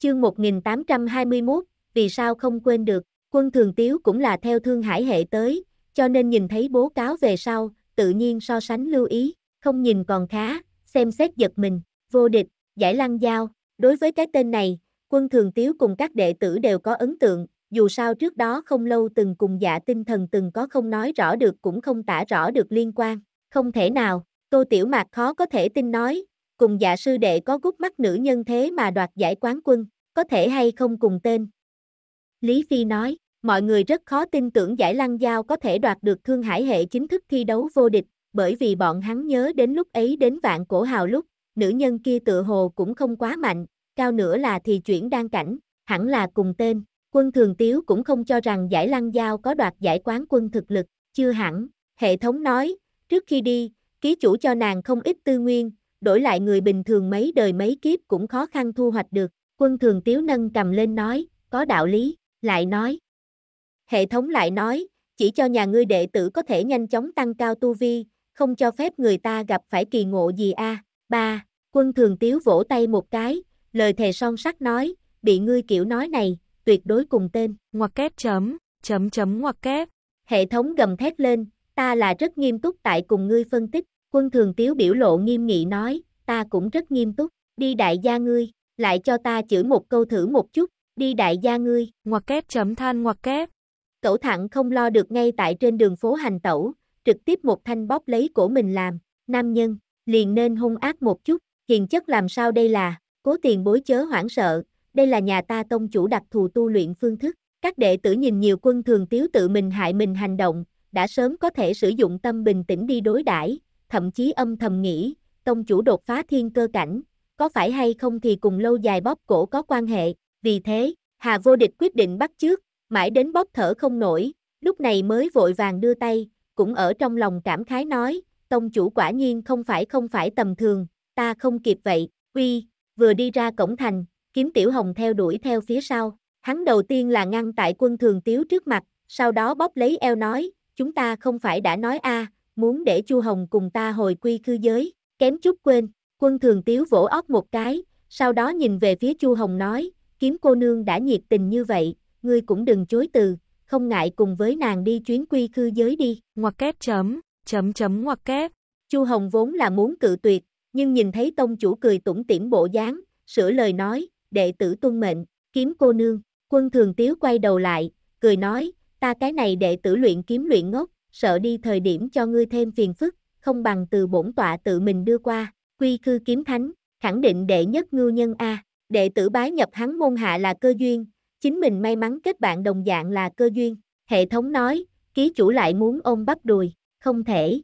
Chương 1821, vì sao không quên được, quân thường tiếu cũng là theo thương hải hệ tới, cho nên nhìn thấy bố cáo về sau, tự nhiên so sánh lưu ý, không nhìn còn khá, xem xét giật mình, vô địch, giải lăng giao, đối với cái tên này, quân thường tiếu cùng các đệ tử đều có ấn tượng, dù sao trước đó không lâu từng cùng dạ tinh thần từng có không nói rõ được cũng không tả rõ được liên quan, không thể nào, cô tiểu mạc khó có thể tin nói, cùng dạ sư đệ có gút mắt nữ nhân thế mà đoạt giải quán quân, có thể hay không cùng tên. Lý Phi nói, mọi người rất khó tin tưởng giải lăng giao có thể đoạt được thương hải hệ chính thức thi đấu vô địch, bởi vì bọn hắn nhớ đến lúc ấy đến vạn cổ hào lúc, nữ nhân kia tự hồ cũng không quá mạnh, cao nữa là thì chuyển đan cảnh, hẳn là cùng tên. Quân Thường Tiếu cũng không cho rằng giải lăng giao có đoạt giải quán quân thực lực, chưa hẳn, hệ thống nói, trước khi đi, ký chủ cho nàng không ít tư nguyên, đổi lại người bình thường mấy đời mấy kiếp cũng khó khăn thu hoạch được. Quân thường tiếu nâng cầm lên nói, có đạo lý, lại nói. Hệ thống lại nói, chỉ cho nhà ngươi đệ tử có thể nhanh chóng tăng cao tu vi, không cho phép người ta gặp phải kỳ ngộ gì a à. ba quân thường tiếu vỗ tay một cái lời thề son sắt nói bị ngươi kiểu nói này tuyệt đối cùng tên ngoặc kép chấm chấm chấm ngoặc kép hệ thống gầm thét lên ta là rất nghiêm túc tại cùng ngươi phân tích Quân thường tiếu biểu lộ nghiêm nghị nói, ta cũng rất nghiêm túc, đi đại gia ngươi, lại cho ta chửi một câu thử một chút, đi đại gia ngươi, ngoặc kép chấm than ngoặc kép. Cẩu thẳng không lo được ngay tại trên đường phố hành tẩu, trực tiếp một thanh bóp lấy cổ mình làm, nam nhân, liền nên hung ác một chút, hiện chất làm sao đây là, cố tiền bối chớ hoảng sợ, đây là nhà ta tông chủ đặc thù tu luyện phương thức, các đệ tử nhìn nhiều quân thường tiếu tự mình hại mình hành động, đã sớm có thể sử dụng tâm bình tĩnh đi đối đãi thậm chí âm thầm nghĩ, tông chủ đột phá thiên cơ cảnh, có phải hay không thì cùng lâu dài bóp cổ có quan hệ, vì thế, Hà Vô Địch quyết định bắt trước, mãi đến bóp thở không nổi, lúc này mới vội vàng đưa tay, cũng ở trong lòng cảm khái nói, tông chủ quả nhiên không phải không phải tầm thường, ta không kịp vậy, uy, vừa đi ra cổng thành, kiếm tiểu hồng theo đuổi theo phía sau, hắn đầu tiên là ngăn tại quân thường tiếu trước mặt, sau đó bóp lấy eo nói, chúng ta không phải đã nói a à, muốn để Chu Hồng cùng ta hồi quy cư giới, kém chút quên, quân thường tiếu vỗ óc một cái, sau đó nhìn về phía Chu Hồng nói, kiếm cô nương đã nhiệt tình như vậy, ngươi cũng đừng chối từ, không ngại cùng với nàng đi chuyến quy cư giới đi, ngoặc kép chấm, chấm chấm ngoặc kép. Chu Hồng vốn là muốn cự tuyệt, nhưng nhìn thấy tông chủ cười tủm tỉm bộ dáng, sửa lời nói, đệ tử tuân mệnh, kiếm cô nương, quân thường tiếu quay đầu lại, cười nói, ta cái này đệ tử luyện kiếm luyện ngốc, sợ đi thời điểm cho ngươi thêm phiền phức, không bằng từ bổn tọa tự mình đưa qua, quy cư kiếm thánh, khẳng định đệ nhất ngưu nhân A, đệ tử bái nhập hắn môn hạ là cơ duyên, chính mình may mắn kết bạn đồng dạng là cơ duyên, hệ thống nói, ký chủ lại muốn ôm bắp đùi, không thể.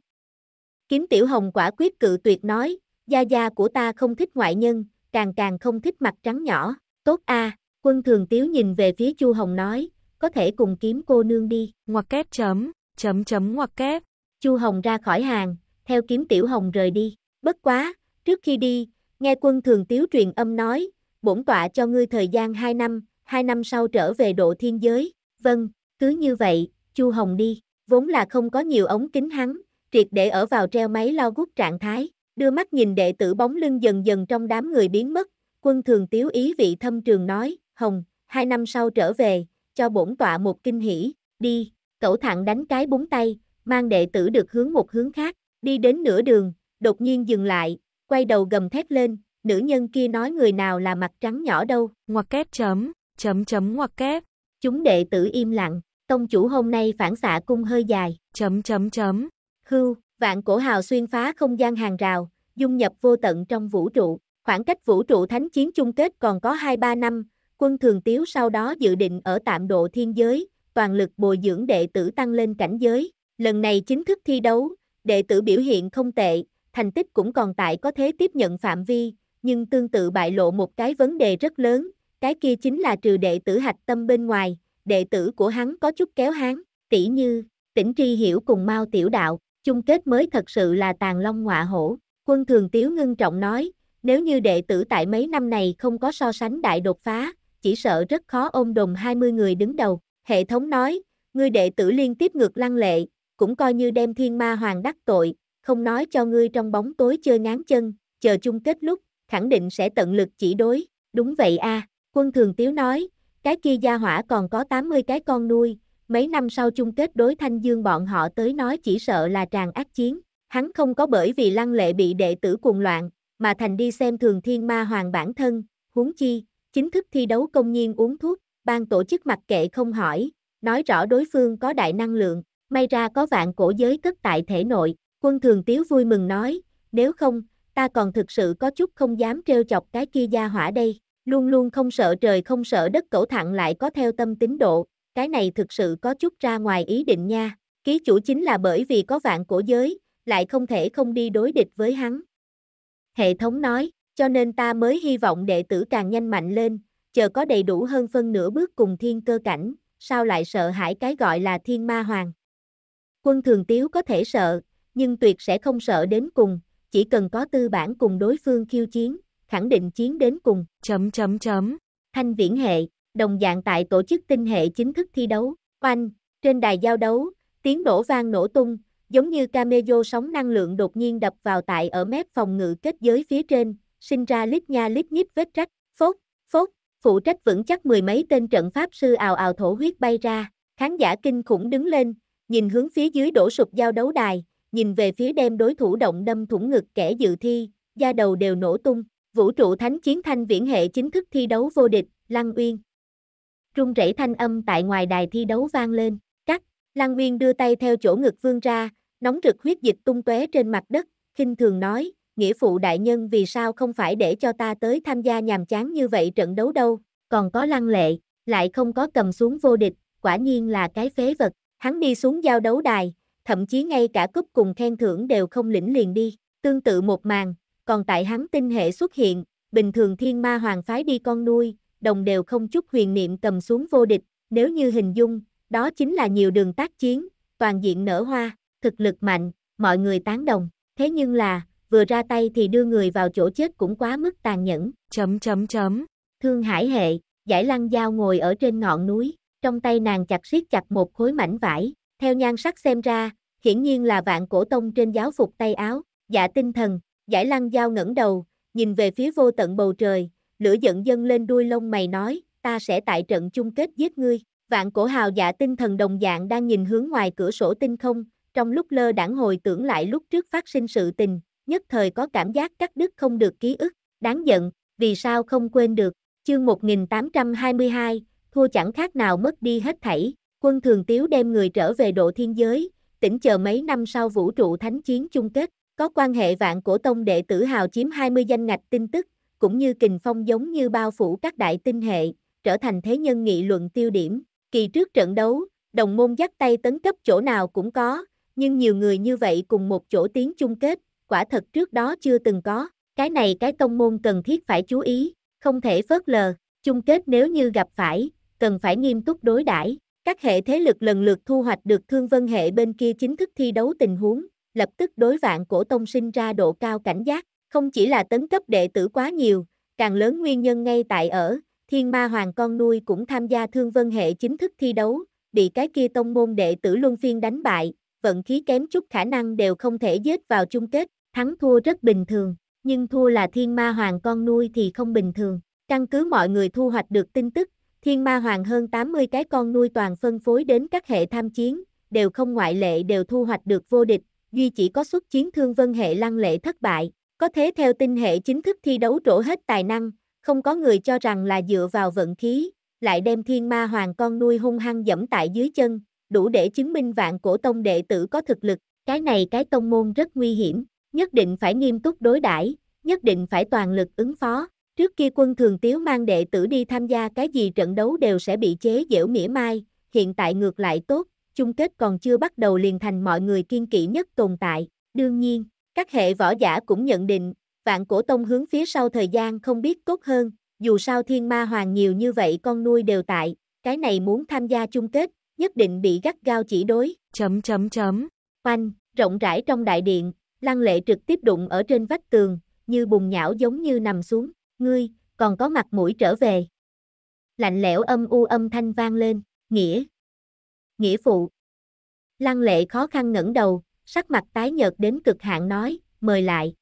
Kiếm tiểu hồng quả quyết cự tuyệt nói, gia gia của ta không thích ngoại nhân, càng càng không thích mặt trắng nhỏ, tốt a quân thường tiếu nhìn về phía chu hồng nói, có thể cùng kiếm cô nương đi, ngoặc kép chấm chấm chấm ngoặc kép. Chu Hồng ra khỏi hàng, theo kiếm Tiểu Hồng rời đi. Bất quá, trước khi đi, nghe quân thường tiếu truyền âm nói, bổn tọa cho ngươi thời gian 2 năm, 2 năm sau trở về độ thiên giới. Vâng, cứ như vậy, Chu Hồng đi, vốn là không có nhiều ống kính hắn, triệt để ở vào treo máy lo gút trạng thái, đưa mắt nhìn đệ tử bóng lưng dần dần trong đám người biến mất, quân thường tiếu ý vị thâm trường nói, Hồng, 2 năm sau trở về, cho bổn tọa một kinh hỷ, đi. Cẩu thẳng đánh cái búng tay, mang đệ tử được hướng một hướng khác, đi đến nửa đường, đột nhiên dừng lại, quay đầu gầm thét lên, nữ nhân kia nói người nào là mặt trắng nhỏ đâu, ngoặc kép chấm, chấm chấm ngoặc kép. Chúng đệ tử im lặng, tông chủ hôm nay phản xạ cung hơi dài, chấm chấm chấm. Hưu, vạn cổ hào xuyên phá không gian hàng rào, dung nhập vô tận trong vũ trụ, khoảng cách vũ trụ thánh chiến chung kết còn có 2-3 năm, quân thường tiếu sau đó dự định ở tạm độ thiên giới, toàn lực bồi dưỡng đệ tử tăng lên cảnh giới. Lần này chính thức thi đấu, đệ tử biểu hiện không tệ, thành tích cũng còn tại có thế tiếp nhận phạm vi, nhưng tương tự bại lộ một cái vấn đề rất lớn, cái kia chính là trừ đệ tử hạch tâm bên ngoài, đệ tử của hắn có chút kéo hắn. tỷ như, tỉnh tri hiểu cùng mau tiểu đạo, chung kết mới thật sự là tàn long ngọa hổ, quân thường tiếu ngưng trọng nói, nếu như đệ tử tại mấy năm này không có so sánh đại đột phá, chỉ sợ rất khó ôm đồng 20 người đứng đầu. Hệ thống nói, ngươi đệ tử liên tiếp ngược lăng lệ, cũng coi như đem thiên ma hoàng đắc tội, không nói cho ngươi trong bóng tối chơi ngán chân, chờ chung kết lúc, khẳng định sẽ tận lực chỉ đối, đúng vậy a quân thường tiếu nói, cái kia gia hỏa còn có 80 cái con nuôi, mấy năm sau chung kết đối thanh dương bọn họ tới nói chỉ sợ là tràn ác chiến, hắn không có bởi vì lăng lệ bị đệ tử cuồng loạn, mà thành đi xem thường thiên ma hoàng bản thân, huống chi, chính thức thi đấu công nhiên uống thuốc, ban tổ chức mặc kệ không hỏi, nói rõ đối phương có đại năng lượng, may ra có vạn cổ giới cất tại thể nội, quân thường tiếu vui mừng nói, nếu không, ta còn thực sự có chút không dám trêu chọc cái kia gia hỏa đây, luôn luôn không sợ trời không sợ đất cẩu thẳng lại có theo tâm tính độ, cái này thực sự có chút ra ngoài ý định nha, ký chủ chính là bởi vì có vạn cổ giới, lại không thể không đi đối địch với hắn. Hệ thống nói, cho nên ta mới hy vọng đệ tử càng nhanh mạnh lên, chờ có đầy đủ hơn phân nửa bước cùng thiên cơ cảnh, sao lại sợ hãi cái gọi là thiên ma hoàng. Quân thường tiếu có thể sợ, nhưng tuyệt sẽ không sợ đến cùng, chỉ cần có tư bản cùng đối phương khiêu chiến, khẳng định chiến đến cùng. Chấm chấm chấm. Thanh viễn hệ, đồng dạng tại tổ chức tinh hệ chính thức thi đấu, oanh, trên đài giao đấu, tiếng nổ vang nổ tung, giống như cameo sóng năng lượng đột nhiên đập vào tại ở mép phòng ngự kết giới phía trên, sinh ra lít nha lít nhít vết rách, phốt, phốt, phụ trách vững chắc mười mấy tên trận pháp sư ào ào thổ huyết bay ra, khán giả kinh khủng đứng lên, nhìn hướng phía dưới đổ sụp giao đấu đài, nhìn về phía đem đối thủ động đâm thủng ngực kẻ dự thi, da đầu đều nổ tung, vũ trụ thánh chiến thanh viễn hệ chính thức thi đấu vô địch, Lăng Uyên. Trung rẩy thanh âm tại ngoài đài thi đấu vang lên, cắt, Lăng Uyên đưa tay theo chỗ ngực vương ra, nóng rực huyết dịch tung tóe trên mặt đất, khinh thường nói, nghĩa phụ đại nhân vì sao không phải để cho ta tới tham gia nhàm chán như vậy trận đấu đâu, còn có lăng lệ, lại không có cầm xuống vô địch, quả nhiên là cái phế vật, hắn đi xuống giao đấu đài, thậm chí ngay cả cúp cùng khen thưởng đều không lĩnh liền đi, tương tự một màn, còn tại hắn tinh hệ xuất hiện, bình thường thiên ma hoàng phái đi con nuôi, đồng đều không chút huyền niệm cầm xuống vô địch, nếu như hình dung, đó chính là nhiều đường tác chiến, toàn diện nở hoa, thực lực mạnh, mọi người tán đồng, thế nhưng là, vừa ra tay thì đưa người vào chỗ chết cũng quá mức tàn nhẫn. Chấm chấm chấm. Thương hải hệ, giải lăng giao ngồi ở trên ngọn núi, trong tay nàng chặt siết chặt một khối mảnh vải, theo nhan sắc xem ra, hiển nhiên là vạn cổ tông trên giáo phục tay áo, dạ tinh thần, giải lăng giao ngẩng đầu, nhìn về phía vô tận bầu trời, lửa giận dâng lên đuôi lông mày nói, ta sẽ tại trận chung kết giết ngươi. Vạn cổ hào dạ tinh thần đồng dạng đang nhìn hướng ngoài cửa sổ tinh không, trong lúc lơ đảng hồi tưởng lại lúc trước phát sinh sự tình, nhất thời có cảm giác cắt đứt không được ký ức, đáng giận, vì sao không quên được, chương 1822, thua chẳng khác nào mất đi hết thảy, quân thường tiếu đem người trở về độ thiên giới, tỉnh chờ mấy năm sau vũ trụ thánh chiến chung kết, có quan hệ vạn cổ tông đệ tử hào chiếm 20 danh ngạch tin tức, cũng như kình phong giống như bao phủ các đại tinh hệ, trở thành thế nhân nghị luận tiêu điểm, kỳ trước trận đấu, đồng môn dắt tay tấn cấp chỗ nào cũng có, nhưng nhiều người như vậy cùng một chỗ tiến chung kết, quả thật trước đó chưa từng có. Cái này cái tông môn cần thiết phải chú ý, không thể phớt lờ, chung kết nếu như gặp phải, cần phải nghiêm túc đối đãi. Các hệ thế lực lần lượt thu hoạch được thương vân hệ bên kia chính thức thi đấu tình huống, lập tức đối vạn cổ tông sinh ra độ cao cảnh giác, không chỉ là tấn cấp đệ tử quá nhiều, càng lớn nguyên nhân ngay tại ở, thiên ma hoàng con nuôi cũng tham gia thương vân hệ chính thức thi đấu, bị cái kia tông môn đệ tử luân phiên đánh bại, vận khí kém chút khả năng đều không thể giết vào chung kết, thắng thua rất bình thường, nhưng thua là thiên ma hoàng con nuôi thì không bình thường. Căn cứ mọi người thu hoạch được tin tức, thiên ma hoàng hơn 80 cái con nuôi toàn phân phối đến các hệ tham chiến, đều không ngoại lệ đều thu hoạch được vô địch, duy chỉ có xuất chiến thương vân hệ lăng lệ thất bại. Có thế theo tinh hệ chính thức thi đấu trổ hết tài năng, không có người cho rằng là dựa vào vận khí, lại đem thiên ma hoàng con nuôi hung hăng dẫm tại dưới chân, đủ để chứng minh vạn cổ tông đệ tử có thực lực, cái này cái tông môn rất nguy hiểm nhất định phải nghiêm túc đối đãi, nhất định phải toàn lực ứng phó. Trước kia quân thường tiếu mang đệ tử đi tham gia cái gì trận đấu đều sẽ bị chế giễu mỉa mai, hiện tại ngược lại tốt, chung kết còn chưa bắt đầu liền thành mọi người kiên kỵ nhất tồn tại. Đương nhiên, các hệ võ giả cũng nhận định, vạn cổ tông hướng phía sau thời gian không biết tốt hơn, dù sao thiên ma hoàng nhiều như vậy con nuôi đều tại, cái này muốn tham gia chung kết, nhất định bị gắt gao chỉ đối. Chấm chấm chấm. Oanh, rộng rãi trong đại điện, Lăng lệ trực tiếp đụng ở trên vách tường, như bùng nhão giống như nằm xuống, ngươi, còn có mặt mũi trở về. Lạnh lẽo âm u âm thanh vang lên, nghĩa. Nghĩa phụ. Lăng lệ khó khăn ngẩng đầu, sắc mặt tái nhợt đến cực hạn nói, mời lại.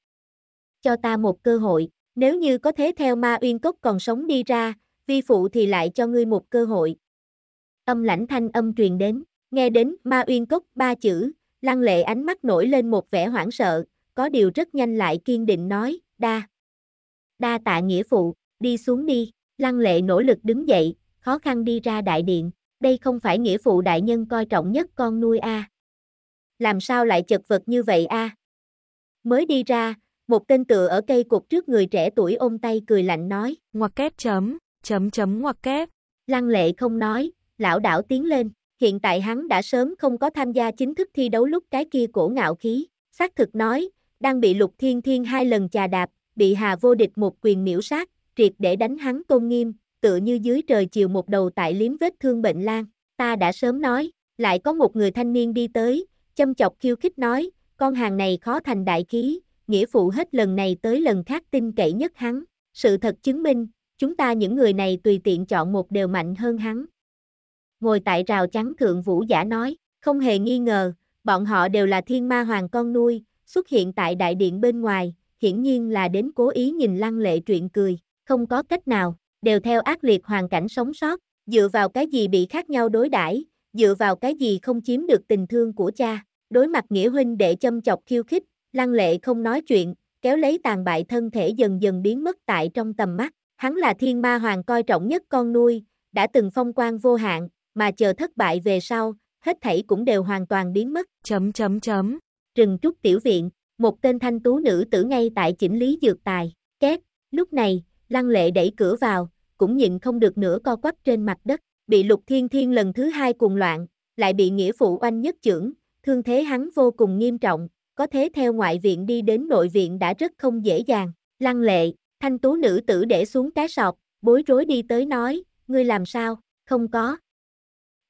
Cho ta một cơ hội, nếu như có thế theo ma uyên cốc còn sống đi ra, vi phụ thì lại cho ngươi một cơ hội. Âm lãnh thanh âm truyền đến, nghe đến ma uyên cốc ba chữ, Lăng lệ ánh mắt nổi lên một vẻ hoảng sợ, có điều rất nhanh lại kiên định nói, đa. Đa tạ nghĩa phụ, đi xuống đi, lăng lệ nỗ lực đứng dậy, khó khăn đi ra đại điện, đây không phải nghĩa phụ đại nhân coi trọng nhất con nuôi a. Làm sao lại chật vật như vậy a? Mới đi ra, một tên tựa ở cây cột trước người trẻ tuổi ôm tay cười lạnh nói, ngoặc kép chấm, chấm chấm ngoặc kép. Lăng lệ không nói, lão đảo tiến lên, hiện tại hắn đã sớm không có tham gia chính thức thi đấu lúc cái kia cổ ngạo khí, xác thực nói, đang bị lục thiên thiên hai lần chà đạp, bị hà vô địch một quyền miễu sát, triệt để đánh hắn tôn nghiêm, tựa như dưới trời chiều một đầu tại liếm vết thương bệnh lan, ta đã sớm nói, lại có một người thanh niên đi tới, châm chọc khiêu khích nói, con hàng này khó thành đại khí, nghĩa phụ hết lần này tới lần khác tin cậy nhất hắn, sự thật chứng minh, chúng ta những người này tùy tiện chọn một đều mạnh hơn hắn, ngồi tại rào chắn thượng vũ giả nói, không hề nghi ngờ, bọn họ đều là thiên ma hoàng con nuôi, xuất hiện tại đại điện bên ngoài, hiển nhiên là đến cố ý nhìn lăng lệ truyện cười, không có cách nào, đều theo ác liệt hoàn cảnh sống sót, dựa vào cái gì bị khác nhau đối đãi, dựa vào cái gì không chiếm được tình thương của cha, đối mặt nghĩa huynh để châm chọc khiêu khích, lăng lệ không nói chuyện, kéo lấy tàn bại thân thể dần dần biến mất tại trong tầm mắt, hắn là thiên ma hoàng coi trọng nhất con nuôi, đã từng phong quan vô hạn, mà chờ thất bại về sau, hết thảy cũng đều hoàn toàn biến mất. Chấm chấm chấm. Rừng trúc tiểu viện, một tên thanh tú nữ tử ngay tại chỉnh lý dược tài, két, lúc này, lăng lệ đẩy cửa vào, cũng nhịn không được nữa co quắp trên mặt đất, bị lục thiên thiên lần thứ hai cuồng loạn, lại bị nghĩa phụ oanh nhất chưởng, thương thế hắn vô cùng nghiêm trọng, có thế theo ngoại viện đi đến nội viện đã rất không dễ dàng, lăng lệ, thanh tú nữ tử để xuống cái sọt, bối rối đi tới nói, ngươi làm sao, không có,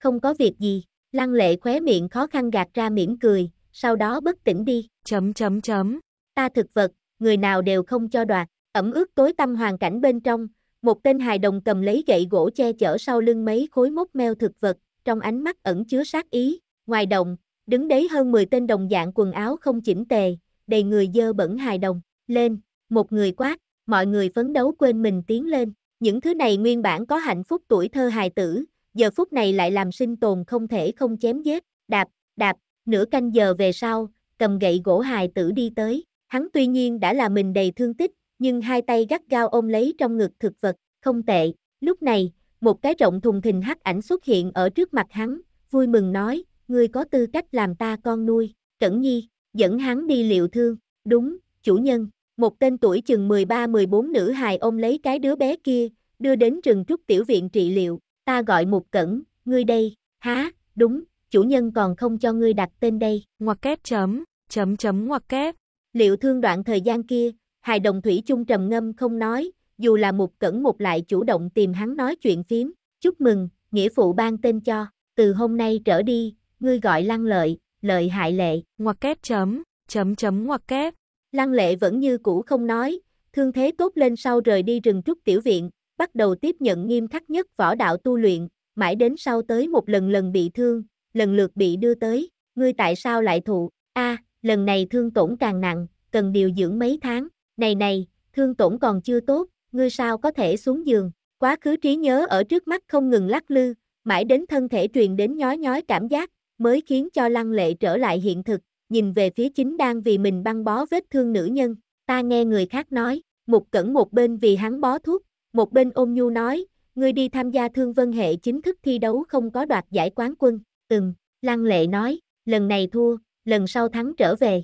không có việc gì. Lăng lệ khóe miệng khó khăn gạt ra mỉm cười, sau đó bất tỉnh đi. Chấm chấm chấm. Ta thực vật, người nào đều không cho đoạt. Ẩm ướt tối tâm hoàn cảnh bên trong, một tên hài đồng cầm lấy gậy gỗ che chở sau lưng mấy khối mốc meo thực vật, trong ánh mắt ẩn chứa sát ý. Ngoài đồng, đứng đấy hơn 10 tên đồng dạng quần áo không chỉnh tề, đầy người dơ bẩn hài đồng. Lên, một người quát, mọi người phấn đấu quên mình tiến lên. Những thứ này nguyên bản có hạnh phúc tuổi thơ hài tử, giờ phút này lại làm sinh tồn không thể không chém giết, đạp, đạp, nửa canh giờ về sau, cầm gậy gỗ hài tử đi tới, hắn tuy nhiên đã là mình đầy thương tích, nhưng hai tay gắt gao ôm lấy trong ngực thực vật, không tệ, lúc này, một cái rộng thùng thình hắc ảnh xuất hiện ở trước mặt hắn, vui mừng nói, ngươi có tư cách làm ta con nuôi, cẩn nhi, dẫn hắn đi liệu thương, đúng, chủ nhân, một tên tuổi chừng 13-14 nữ hài ôm lấy cái đứa bé kia, đưa đến rừng trúc tiểu viện trị liệu, ta gọi mục cẩn, ngươi đây, há, đúng, chủ nhân còn không cho ngươi đặt tên đây, ngoặc kép chấm, chấm chấm ngoặc kép. Liệu thương đoạn thời gian kia, hài đồng thủy chung trầm ngâm không nói, dù là mục cẩn một lại chủ động tìm hắn nói chuyện phím, chúc mừng, nghĩa phụ ban tên cho, từ hôm nay trở đi, ngươi gọi lăng lợi, lợi hại lệ, ngoặc kép chấm, chấm chấm ngoặc kép. Lăng lệ vẫn như cũ không nói, thương thế tốt lên sau rời đi rừng trúc tiểu viện, bắt đầu tiếp nhận nghiêm khắc nhất võ đạo tu luyện, mãi đến sau tới một lần lần bị thương, lần lượt bị đưa tới, ngươi tại sao lại thụ, a lần này thương tổn càng nặng, cần điều dưỡng mấy tháng, này này, thương tổn còn chưa tốt, ngươi sao có thể xuống giường, quá khứ trí nhớ ở trước mắt không ngừng lắc lư, mãi đến thân thể truyền đến nhói nhói cảm giác, mới khiến cho lăng lệ trở lại hiện thực, nhìn về phía chính đang vì mình băng bó vết thương nữ nhân, ta nghe người khác nói, một cẩn một bên vì hắn bó thuốc, một bên ôm nhu nói, ngươi đi tham gia thương vân hệ chính thức thi đấu không có đoạt giải quán quân, từng, lăng lệ nói, lần này thua, lần sau thắng trở về.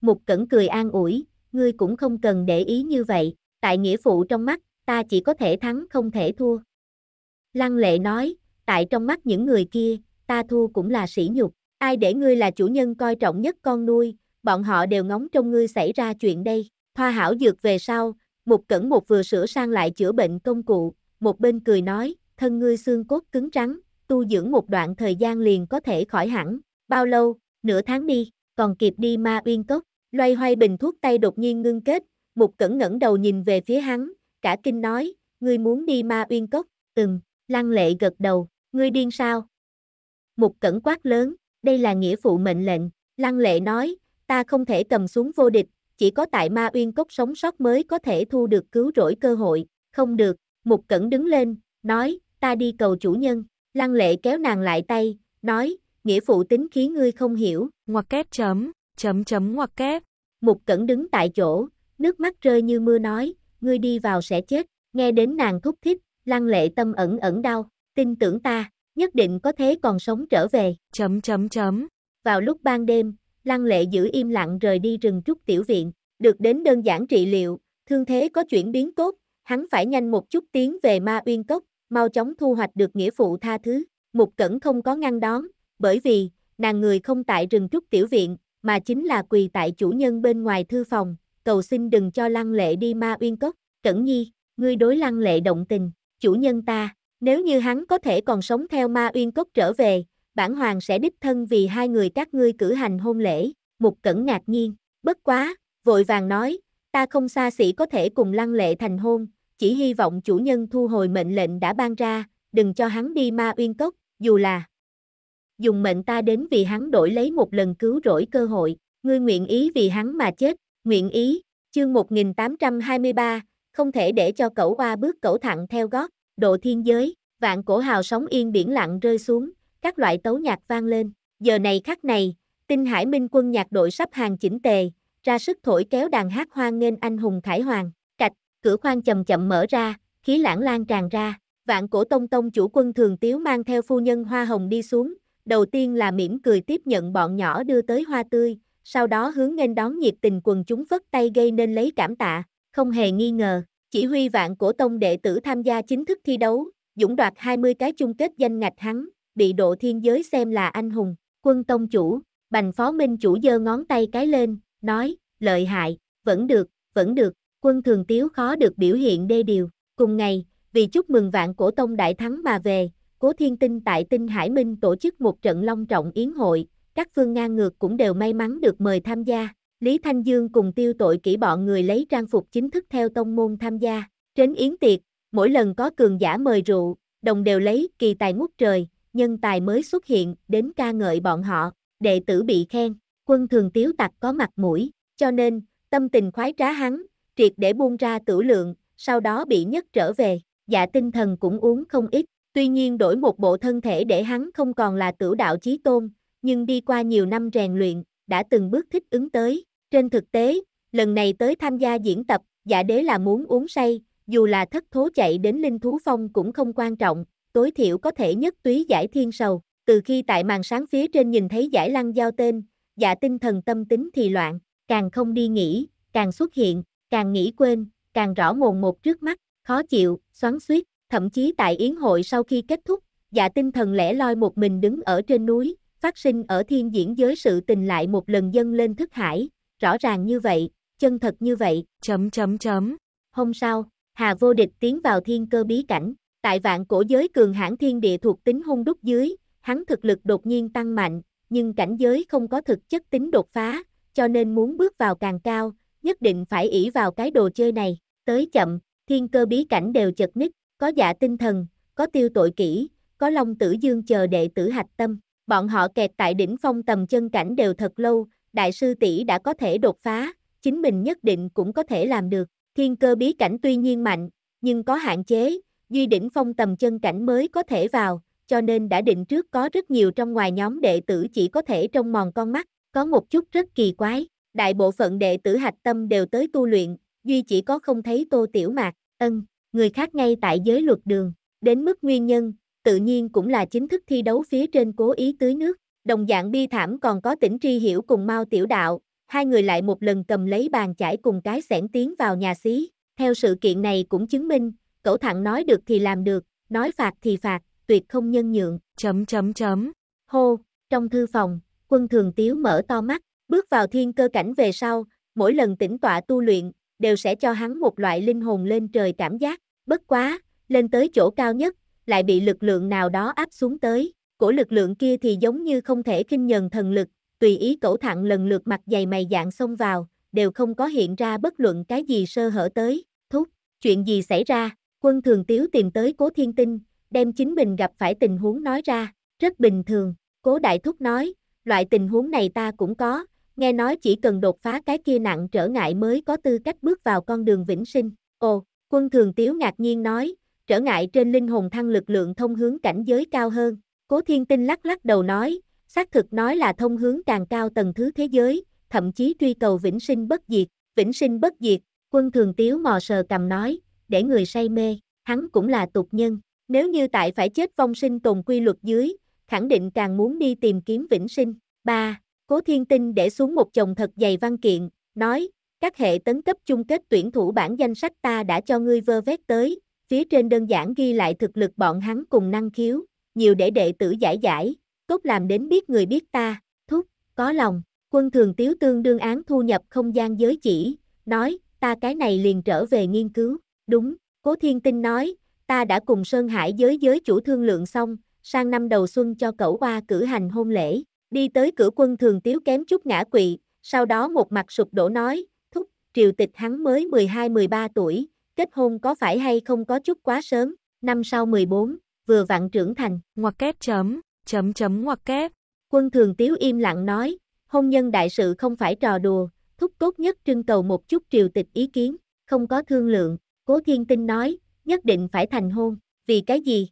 Mục cẩn cười an ủi, ngươi cũng không cần để ý như vậy, tại nghĩa phụ trong mắt, ta chỉ có thể thắng không thể thua. Lăng lệ nói, tại trong mắt những người kia, ta thua cũng là sỉ nhục, ai để ngươi là chủ nhân coi trọng nhất con nuôi, bọn họ đều ngóng trong ngươi xảy ra chuyện đây. Thoa hảo dược về sau, một cẩn một vừa sửa sang lại chữa bệnh công cụ, một bên cười nói, thân ngươi xương cốt cứng trắng, tu dưỡng một đoạn thời gian liền có thể khỏi hẳn. Bao lâu, nửa tháng đi, còn kịp đi ma uyên cốc, loay hoay bình thuốc tay đột nhiên ngưng kết, một cẩn ngẩng đầu nhìn về phía hắn, cả kinh nói, ngươi muốn đi ma uyên cốc, ừm, lăng lệ gật đầu, ngươi điên sao? Một cẩn quát lớn, đây là nghĩa phụ mệnh lệnh, lăng lệ nói, ta không thể cầm xuống vô địch, chỉ có tại ma uyên cốc sống sót mới có thể thu được cứu rỗi cơ hội, không được, Mục Cẩn đứng lên, nói, ta đi cầu chủ nhân, lăng lệ kéo nàng lại tay, nói, nghĩa phụ tính khí ngươi không hiểu, ngoặc kép chấm, chấm chấm ngoặc kép. Mục Cẩn đứng tại chỗ, nước mắt rơi như mưa nói, ngươi đi vào sẽ chết, nghe đến nàng thúc thích, lăng lệ tâm ẩn ẩn đau, tin tưởng ta, nhất định có thế còn sống trở về, chấm chấm chấm. Vào lúc ban đêm, lăng lệ giữ im lặng rời đi rừng trúc tiểu viện, được đến đơn giản trị liệu, thương thế có chuyển biến tốt, hắn phải nhanh một chút tiến về ma uyên cốc, mau chóng thu hoạch được nghĩa phụ tha thứ, mục cẩn không có ngăn đón, bởi vì, nàng người không tại rừng trúc tiểu viện, mà chính là quỳ tại chủ nhân bên ngoài thư phòng, cầu xin đừng cho lăng lệ đi ma uyên cốc, cẩn nhi, ngươi đối lăng lệ động tình, chủ nhân ta, nếu như hắn có thể còn sống theo ma uyên cốc trở về, bản hoàng sẽ đích thân vì hai người các ngươi cử hành hôn lễ, mục cẩn ngạc nhiên, bất quá, vội vàng nói, ta không xa xỉ có thể cùng lăng lệ thành hôn, chỉ hy vọng chủ nhân thu hồi mệnh lệnh đã ban ra, đừng cho hắn đi ma uyên cốc, dù là dùng mệnh ta đến vì hắn đổi lấy một lần cứu rỗi cơ hội, ngươi nguyện ý vì hắn mà chết, nguyện ý, chương 1823, không thể để cho cẩu qua bước cẩu thẳng theo gót, độ thiên giới, vạn cổ hào sóng yên biển lặng rơi xuống, các loại tấu nhạc vang lên. Giờ này khắc này, tinh hải minh quân nhạc đội sắp hàng chỉnh tề, ra sức thổi kéo đàn hát hoan nghênh anh hùng khải hoàng. Cạch, cửa khoang chậm chậm mở ra, khí lãng lan tràn ra. Vạn cổ tông tông chủ quân thường tiếu mang theo phu nhân hoa hồng đi xuống, đầu tiên là mỉm cười tiếp nhận bọn nhỏ đưa tới hoa tươi, sau đó hướng nghênh đón nhiệt tình quần chúng vất tay gây nên lấy cảm tạ, không hề nghi ngờ, chỉ huy vạn cổ tông đệ tử tham gia chính thức thi đấu, dũng đoạt 20 cái chung kết danh ngạch hắn, bị độ thiên giới xem là anh hùng, quân tông chủ, bành phó minh chủ giơ ngón tay cái lên, nói, lợi hại, vẫn được, vẫn được, quân thường tiếu khó được biểu hiện đê điều, cùng ngày, vì chúc mừng vạn cổ tông đại thắng mà về, cố thiên tinh tại tinh Hải Minh tổ chức một trận long trọng yến hội, các phương ngang ngược cũng đều may mắn được mời tham gia. Lý Thanh Dương cùng tiêu tội kỹ bọn người lấy trang phục chính thức theo tông môn tham gia. trên yến tiệc, mỗi lần có cường giả mời rượu, đồng đều lấy kỳ tài ngút trời, nhân tài mới xuất hiện đến ca ngợi bọn họ, đệ tử bị khen, quân thường tiếu tặc có mặt mũi, cho nên, tâm tình khoái trá hắn, triệt để buông ra tử lượng, sau đó bị nhất trở về, dạ tinh thần cũng uống không ít, tuy nhiên đổi một bộ thân thể để hắn không còn là tử đạo chí tôn, nhưng đi qua nhiều năm rèn luyện, đã từng bước thích ứng tới, trên thực tế, lần này tới tham gia diễn tập, dạ đế là muốn uống say, dù là thất thố chạy đến linh thú phong cũng không quan trọng, tối thiểu có thể nhất túy giải thiên sầu. Từ khi tại màn sáng phía trên nhìn thấy giải lăng giao tên, dạ tinh thần tâm tính thì loạn, càng không đi nghĩ, càng xuất hiện, càng nghĩ quên, càng rõ mồn một trước mắt, khó chịu, xoắn xuýt, thậm chí tại yến hội sau khi kết thúc, dạ tinh thần lẻ loi một mình đứng ở trên núi, phát sinh ở thiên diễn giới sự tình lại một lần dâng lên thức hải, rõ ràng như vậy, chân thật như vậy, chấm chấm chấm. Hôm sau, Hà Vô Địch tiến vào thiên cơ bí cảnh, Tại vạn cổ giới cường hãn thiên địa thuộc tính hung đúc dưới, hắn thực lực đột nhiên tăng mạnh, nhưng cảnh giới không có thực chất tính đột phá, cho nên muốn bước vào càng cao, nhất định phải ỷ vào cái đồ chơi này, tới chậm, thiên cơ bí cảnh đều chật ních, có giả dạ tinh thần, có tiêu tội kỹ, có long tử dương chờ đệ tử hạch tâm, bọn họ kẹt tại đỉnh phong tầm chân cảnh đều thật lâu, đại sư tỷ đã có thể đột phá, chính mình nhất định cũng có thể làm được, thiên cơ bí cảnh tuy nhiên mạnh, nhưng có hạn chế, Duy đỉnh phong tầm chân cảnh mới có thể vào, cho nên đã định trước có rất nhiều trong ngoài nhóm đệ tử chỉ có thể trong mòn con mắt, có một chút rất kỳ quái. Đại bộ phận đệ tử hạch tâm đều tới tu luyện, Duy chỉ có không thấy tô tiểu mạc, ân, người khác ngay tại giới luật đường, đến mức nguyên nhân, tự nhiên cũng là chính thức thi đấu phía trên cố ý tưới nước. Đồng dạng bi thảm còn có tỉnh tri hiểu cùng Mao Tiểu Đạo, hai người lại một lần cầm lấy bàn chải cùng cái sẻn tiến vào nhà xí. Theo sự kiện này cũng chứng minh, cẩu thẳng nói được thì làm được, nói phạt thì phạt, tuyệt không nhân nhượng, chấm chấm chấm. Hô, trong thư phòng, quân thường tiếu mở to mắt, bước vào thiên cơ cảnh về sau, mỗi lần tĩnh tọa tu luyện, đều sẽ cho hắn một loại linh hồn lên trời cảm giác, bất quá, lên tới chỗ cao nhất, lại bị lực lượng nào đó áp xuống tới, Của lực lượng kia thì giống như không thể kinh nhần thần lực, tùy ý cẩu thẳng lần lượt mặt dày mày dạng xông vào, đều không có hiện ra bất luận cái gì sơ hở tới, thúc, chuyện gì xảy ra, Quân thường tiếu tìm tới cố thiên tinh, đem chính mình gặp phải tình huống nói ra, rất bình thường, cố đại thúc nói, loại tình huống này ta cũng có, nghe nói chỉ cần đột phá cái kia nặng trở ngại mới có tư cách bước vào con đường vĩnh sinh. Ồ, quân thường tiếu ngạc nhiên nói, trở ngại trên linh hồn thăng lực lượng thông hướng cảnh giới cao hơn. Cố thiên tinh lắc lắc đầu nói, xác thực nói là thông hướng càng cao tầng thứ thế giới, thậm chí truy cầu vĩnh sinh bất diệt, vĩnh sinh bất diệt, quân thường tiếu mò sờ cầm nói, để người say mê, hắn cũng là tục nhân. Nếu như tại phải chết vong sinh tồn quy luật dưới, khẳng định càng muốn đi tìm kiếm vĩnh sinh. 3. Cố Thiên Tinh để xuống một chồng thật dày văn kiện, nói, các hệ tấn cấp chung kết tuyển thủ bản danh sách ta đã cho ngươi vơ vét tới, phía trên đơn giản ghi lại thực lực bọn hắn cùng năng khiếu, nhiều để đệ tử giải giải, tốt làm đến biết người biết ta, thúc, có lòng, quân thường tiếu tương đương án thu nhập không gian giới chỉ, nói, ta cái này liền trở về nghiên cứu, Đúng, Cố Thiên Tinh nói, ta đã cùng Sơn Hải giới giới chủ thương lượng xong, sang năm đầu xuân cho cẩu qua cử hành hôn lễ, đi tới cửa quân thường tiếu kém chút ngã quỵ, sau đó một mặt sụp đổ nói, thúc, triều tịch hắn mới 12-13 tuổi, kết hôn có phải hay không có chút quá sớm, năm sau 14, vừa vặn trưởng thành, ngoặc kép chấm, chấm chấm ngoặc kép. Quân thường tiếu im lặng nói, hôn nhân đại sự không phải trò đùa, thúc tốt nhất trưng cầu một chút triều tịch ý kiến, không có thương lượng, Cố Thiên Tinh nói, nhất định phải thành hôn, vì cái gì?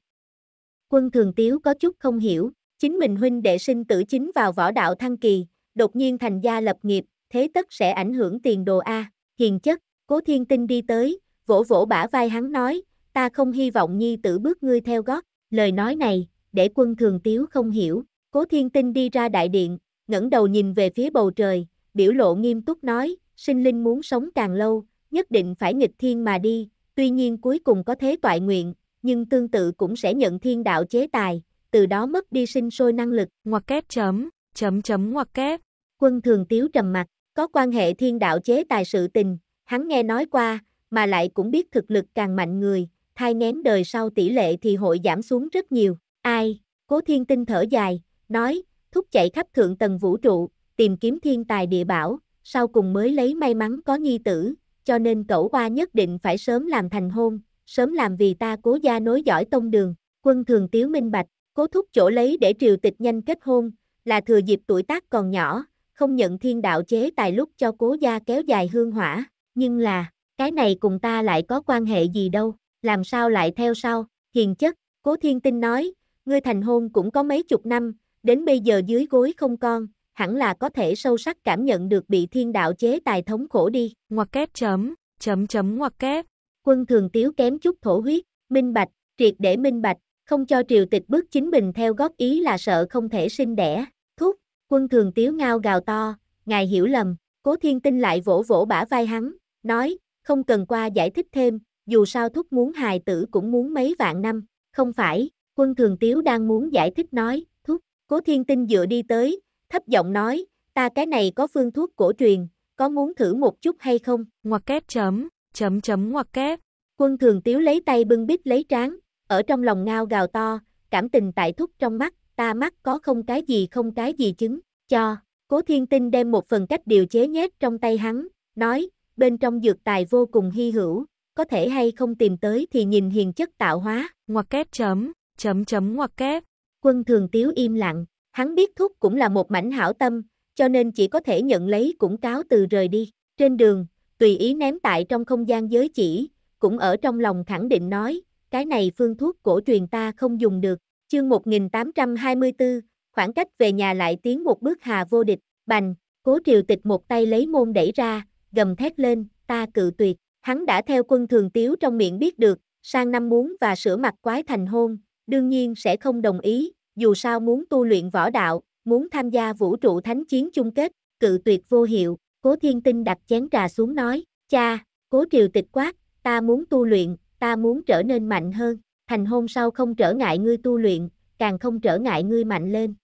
Quân Thường Tiếu có chút không hiểu, chính mình huynh đệ sinh tử chính vào võ đạo thăng kỳ, đột nhiên thành gia lập nghiệp, thế tất sẽ ảnh hưởng tiền đồ A, hiền chất, Cố Thiên Tinh đi tới, vỗ vỗ bả vai hắn nói, ta không hy vọng nhi tử bước ngươi theo gót, lời nói này, để quân Thường Tiếu không hiểu, Cố Thiên Tinh đi ra đại điện, ngẩng đầu nhìn về phía bầu trời, biểu lộ nghiêm túc nói, sinh linh muốn sống càng lâu, nhất định phải nghịch thiên mà đi, tuy nhiên cuối cùng có thế toại nguyện, nhưng tương tự cũng sẽ nhận thiên đạo chế tài, từ đó mất đi sinh sôi năng lực. Ngoặc kép chấm, chấm chấm ngoặc kép. Quân thường tiếu trầm mặt, có quan hệ thiên đạo chế tài sự tình, hắn nghe nói qua, mà lại cũng biết thực lực càng mạnh người, thai ngén đời sau tỷ lệ thì hội giảm xuống rất nhiều. Ai, cố thiên tinh thở dài, nói, thúc chạy khắp thượng tầng vũ trụ, tìm kiếm thiên tài địa bảo, sau cùng mới lấy may mắn có nhi tử, cho nên cẩu ba nhất định phải sớm làm thành hôn, sớm làm vì ta cố gia nối dõi tông đường, quân thường tiếu minh bạch, cố thúc chỗ lấy để triều tịch nhanh kết hôn, là thừa dịp tuổi tác còn nhỏ, không nhận thiên đạo chế tài lúc cho cố gia kéo dài hương hỏa, nhưng là, cái này cùng ta lại có quan hệ gì đâu, làm sao lại theo sau, hiền chất, cố thiên tinh nói, ngươi thành hôn cũng có mấy chục năm, đến bây giờ dưới gối không con, hẳn là có thể sâu sắc cảm nhận được bị thiên đạo chế tài thống khổ đi. Ngoặc kép chấm, chấm chấm ngoặc kép. Quân thường tiếu kém chút thổ huyết, minh bạch, triệt để minh bạch, không cho triều tịch bước chính bình theo góp ý là sợ không thể sinh đẻ. Thúc, quân thường tiếu ngao gào to, ngài hiểu lầm, cố thiên tinh lại vỗ vỗ bả vai hắn, nói, không cần qua giải thích thêm, dù sao thúc muốn hài tử cũng muốn mấy vạn năm, không phải, quân thường tiếu đang muốn giải thích nói, thúc, cố thiên tinh dựa đi tới, thấp giọng nói, ta cái này có phương thuốc cổ truyền, có muốn thử một chút hay không? Ngoặc kép chấm, chấm chấm ngoặc kép. Quân thường tiếu lấy tay bưng bít lấy tráng, ở trong lòng ngao gào to, cảm tình tại thúc trong mắt, ta mắt có không cái gì không cái gì chứng, cho. Cố thiên tinh đem một phần cách điều chế nhét trong tay hắn, nói, bên trong dược tài vô cùng hy hữu, có thể hay không tìm tới thì nhìn hiền chất tạo hóa. Ngoặc kép chấm, chấm chấm ngoặc kép. Quân thường tiếu im lặng, Hắn biết Thúc cũng là một mảnh hảo tâm, cho nên chỉ có thể nhận lấy cũng cáo từ rời đi. Trên đường, tùy ý ném tại trong không gian giới chỉ, cũng ở trong lòng khẳng định nói, cái này phương thuốc cổ truyền ta không dùng được. Chương 1824, khoảng cách về nhà lại tiến một bước hà vô địch, bành, cố triều tịch một tay lấy môn đẩy ra, gầm thét lên, ta cự tuyệt. Hắn đã theo quân thường tiếu trong miệng biết được, sang năm muốn và sửa mặt quái thành hôn, đương nhiên sẽ không đồng ý, dù sao muốn tu luyện võ đạo, muốn tham gia vũ trụ thánh chiến chung kết, cự tuyệt vô hiệu, cố thiên tinh đặt chén trà xuống nói, cha, cố triều tịch quát, ta muốn tu luyện, ta muốn trở nên mạnh hơn, thành hôn sau không trở ngại ngươi tu luyện, càng không trở ngại ngươi mạnh lên.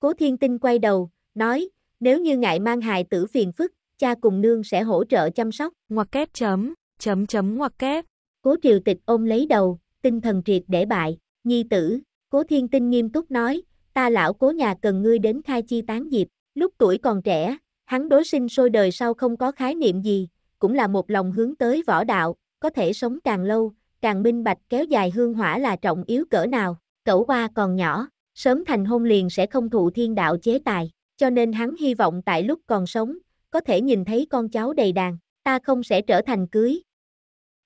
Cố thiên tinh quay đầu, nói, nếu như ngại mang hài tử phiền phức, cha cùng nương sẽ hỗ trợ chăm sóc. Ngoặc kép chấm, chấm chấm ngoặc kép. Cố triều tịch ôm lấy đầu, tinh thần triệt để bại, nhi tử, Cố thiên tinh nghiêm túc nói, ta lão cố nhà cần ngươi đến khai chi tán diệp, lúc tuổi còn trẻ, hắn đối sinh sôi đời sau không có khái niệm gì, cũng là một lòng hướng tới võ đạo, có thể sống càng lâu, càng minh bạch kéo dài hương hỏa là trọng yếu cỡ nào, Cậu hoa còn nhỏ, sớm thành hôn liền sẽ không thụ thiên đạo chế tài, cho nên hắn hy vọng tại lúc còn sống, có thể nhìn thấy con cháu đầy đàn, ta không sẽ trở thành cưới.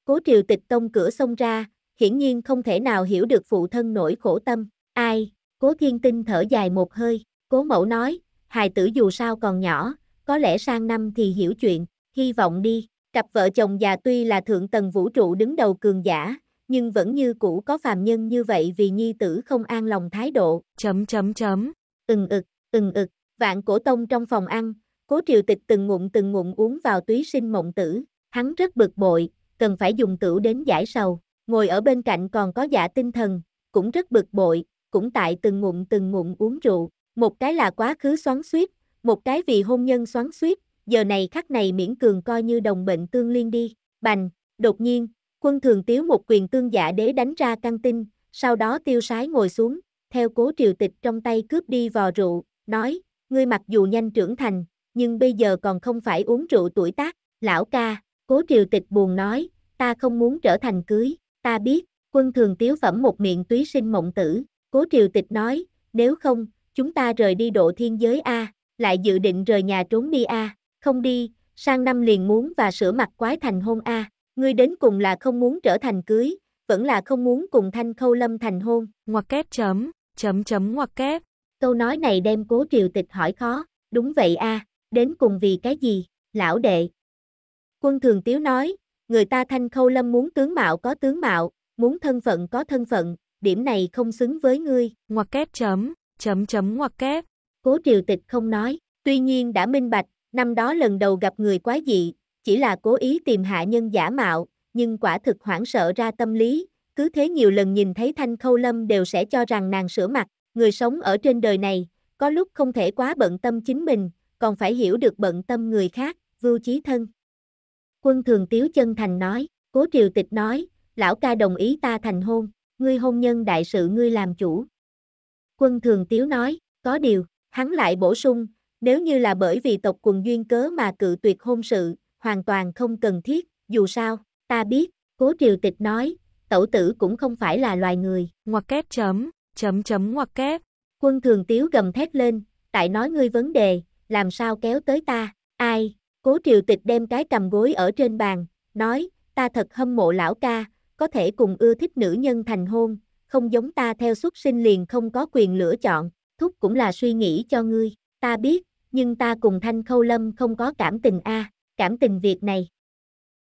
Cố triều tịch tông cửa xông ra, hiển nhiên không thể nào hiểu được phụ thân nổi khổ tâm. Ai, cố thiên tinh thở dài một hơi, cố mẫu nói, hài tử dù sao còn nhỏ, có lẽ sang năm thì hiểu chuyện, hy vọng đi. Cặp vợ chồng già tuy là thượng tầng vũ trụ đứng đầu cường giả, nhưng vẫn như cũ có phàm nhân như vậy vì nhi tử không an lòng thái độ. Chấm chấm chấm. Ừng ực, ừng ực, vạn cổ tông trong phòng ăn, cố triều tịch từng ngụm từng ngụm uống vào túy sinh mộng tử, hắn rất bực bội, cần phải dùng tửu đến giải sầu ngồi ở bên cạnh còn có giả tinh thần, cũng rất bực bội, cũng tại từng ngụm từng ngụm uống rượu, một cái là quá khứ xoắn suýt, một cái vì hôn nhân xoắn suýt, giờ này khắc này miễn cường coi như đồng bệnh tương liên đi, bành, đột nhiên, quân thường tiếu một quyền tương giả đế đánh ra căng tin, sau đó tiêu sái ngồi xuống, theo cố triều tịch trong tay cướp đi vò rượu, nói, ngươi mặc dù nhanh trưởng thành, nhưng bây giờ còn không phải uống rượu tuổi tác, lão ca, cố triều tịch buồn nói, ta không muốn trở thành cưới, ta biết, quân thường tiếu phẩm một miệng túy sinh mộng tử, cố triều tịch nói, nếu không, chúng ta rời đi độ thiên giới A, lại dự định rời nhà trốn đi A, không đi, sang năm liền muốn và sửa mặt quái thành hôn A, ngươi đến cùng là không muốn trở thành cưới, vẫn là không muốn cùng thanh khâu lâm thành hôn, ngoặc kép chấm, chấm chấm ngoặc kép. Câu nói này đem cố triều tịch hỏi khó, đúng vậy A, đến cùng vì cái gì, lão đệ. Quân thường tiếu nói, người ta thanh khâu lâm muốn tướng mạo có tướng mạo, muốn thân phận có thân phận, điểm này không xứng với ngươi, ngoặc kép chấm, chấm chấm ngoặc kép. Cố triều tịch không nói, tuy nhiên đã minh bạch, năm đó lần đầu gặp người quá dị, chỉ là cố ý tìm hạ nhân giả mạo, nhưng quả thực hoảng sợ ra tâm lý, cứ thế nhiều lần nhìn thấy thanh khâu lâm đều sẽ cho rằng nàng sửa mặt, người sống ở trên đời này, có lúc không thể quá bận tâm chính mình, còn phải hiểu được bận tâm người khác, vưu trí thân. Quân thường tiếu chân thành nói, cố triều tịch nói, lão ca đồng ý ta thành hôn, ngươi hôn nhân đại sự ngươi làm chủ. Quân thường tiếu nói, có điều, hắn lại bổ sung, nếu như là bởi vì tộc quần duyên cớ mà cự tuyệt hôn sự, hoàn toàn không cần thiết, dù sao, ta biết, cố triều tịch nói, tẩu tử cũng không phải là loài người. Ngoặc kép chấm, chấm chấm ngoặc kép. Quân thường tiếu gầm thét lên, tại nói ngươi vấn đề, làm sao kéo tới ta, ai, Cố triều tịch đem cái cầm gối ở trên bàn, nói, ta thật hâm mộ lão ca, có thể cùng ưa thích nữ nhân thành hôn, không giống ta theo xuất sinh liền không có quyền lựa chọn, thúc cũng là suy nghĩ cho ngươi, ta biết, nhưng ta cùng thanh khâu lâm không có cảm tình a à, cảm tình việc này.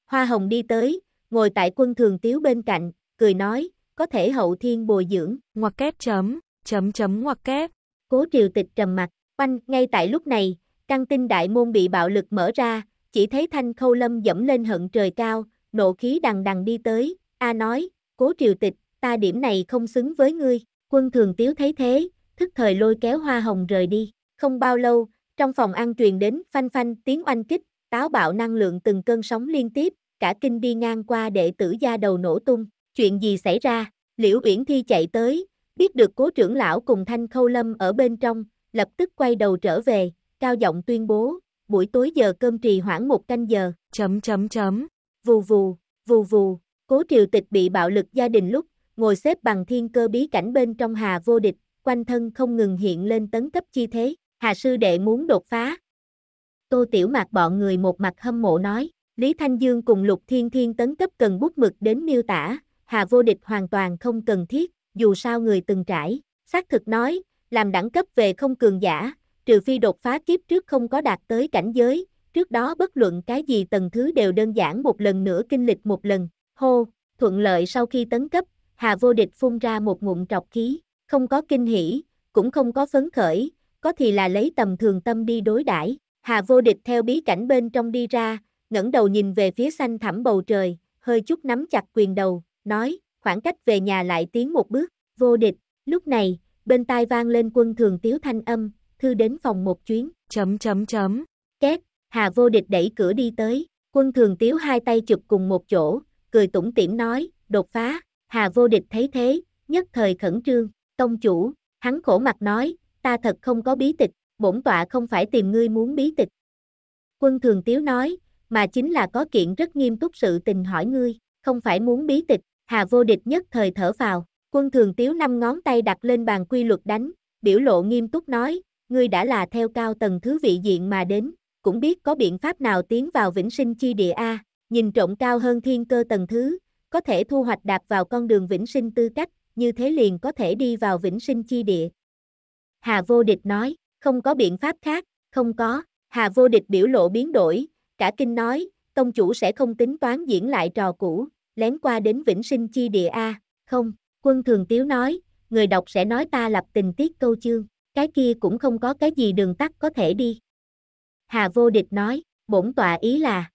Hoa hồng đi tới, ngồi tại quân thường tiếu bên cạnh, cười nói, có thể hậu thiên bồi dưỡng, ngoặc kép chấm, chấm chấm ngoặc kép. Cố triều tịch trầm mặt, oanh, ngay tại lúc này, Căng tin đại môn bị bạo lực mở ra, chỉ thấy thanh khâu lâm dẫm lên hận trời cao, nộ khí đằng đằng đi tới, A nói, cố triều tịch, ta điểm này không xứng với ngươi, quân thường tiếu thấy thế, thức thời lôi kéo hoa hồng rời đi, không bao lâu, trong phòng ăn truyền đến phanh phanh tiếng oanh kích, táo bạo năng lượng từng cơn sóng liên tiếp, cả kinh đi ngang qua đệ tử gia đầu nổ tung, chuyện gì xảy ra, liễu uyển thi chạy tới, biết được cố trưởng lão cùng thanh khâu lâm ở bên trong, lập tức quay đầu trở về, cao giọng tuyên bố, buổi tối giờ cơm trì hoãn một canh giờ, chấm chấm chấm, vù vù, vù vù, cố triều tịch bị bạo lực gia đình lúc, ngồi xếp bằng thiên cơ bí cảnh bên trong hà vô địch, quanh thân không ngừng hiện lên tấn cấp chi thế, hà sư đệ muốn đột phá. Tô Tiểu Mạc bọn người một mặt hâm mộ nói, Lý Thanh Dương cùng Lục Thiên Thiên tấn cấp cần bút mực đến miêu tả, Hà Vô Địch hoàn toàn không cần thiết, dù sao người từng trải, xác thực nói, làm đẳng cấp về không cường giả, trừ phi đột phá kiếp trước không có đạt tới cảnh giới, trước đó bất luận cái gì tầng thứ đều đơn giản một lần nữa kinh lịch một lần, hô, thuận lợi sau khi tấn cấp, Hà Vô Địch phun ra một ngụm trọc khí, không có kinh hỉ, cũng không có phấn khởi, có thì là lấy tầm thường tâm đi đối đãi. Hà Vô Địch theo bí cảnh bên trong đi ra, ngẩng đầu nhìn về phía xanh thẳm bầu trời, hơi chút nắm chặt quyền đầu, nói, khoảng cách về nhà lại tiến một bước, Vô Địch, lúc này, bên tai vang lên quân thường tiếu thanh âm, thư đến phòng một chuyến. Chấm chấm chấm. Két, Hà Vô Địch đẩy cửa đi tới, quân thường tiếu hai tay chụp cùng một chỗ, cười tủm tỉm nói, đột phá, Hà Vô Địch thấy thế, nhất thời khẩn trương, công chủ, hắn khổ mặt nói, ta thật không có bí tịch, bổn tọa không phải tìm ngươi muốn bí tịch. Quân thường tiếu nói, mà chính là có kiện rất nghiêm túc sự tình hỏi ngươi, không phải muốn bí tịch, Hà Vô Địch nhất thời thở vào, quân thường tiếu năm ngón tay đặt lên bàn quy luật đánh, biểu lộ nghiêm túc nói, ngươi đã là theo cao tầng thứ vị diện mà đến, cũng biết có biện pháp nào tiến vào vĩnh sinh chi địa A, nhìn trộm cao hơn thiên cơ tầng thứ, có thể thu hoạch đạp vào con đường vĩnh sinh tư cách, như thế liền có thể đi vào vĩnh sinh chi địa. Hà Vô Địch nói, không có biện pháp khác, không có, Hà Vô Địch biểu lộ biến đổi, cả kinh nói, tông chủ sẽ không tính toán diễn lại trò cũ, lén qua đến vĩnh sinh chi địa A, không, quân thường tiếu nói, người đọc sẽ nói ta lập tình tiết câu chương cái kia cũng không có cái gì đường tắt có thể đi. Hà vô địch nói, bổn tọa ý là.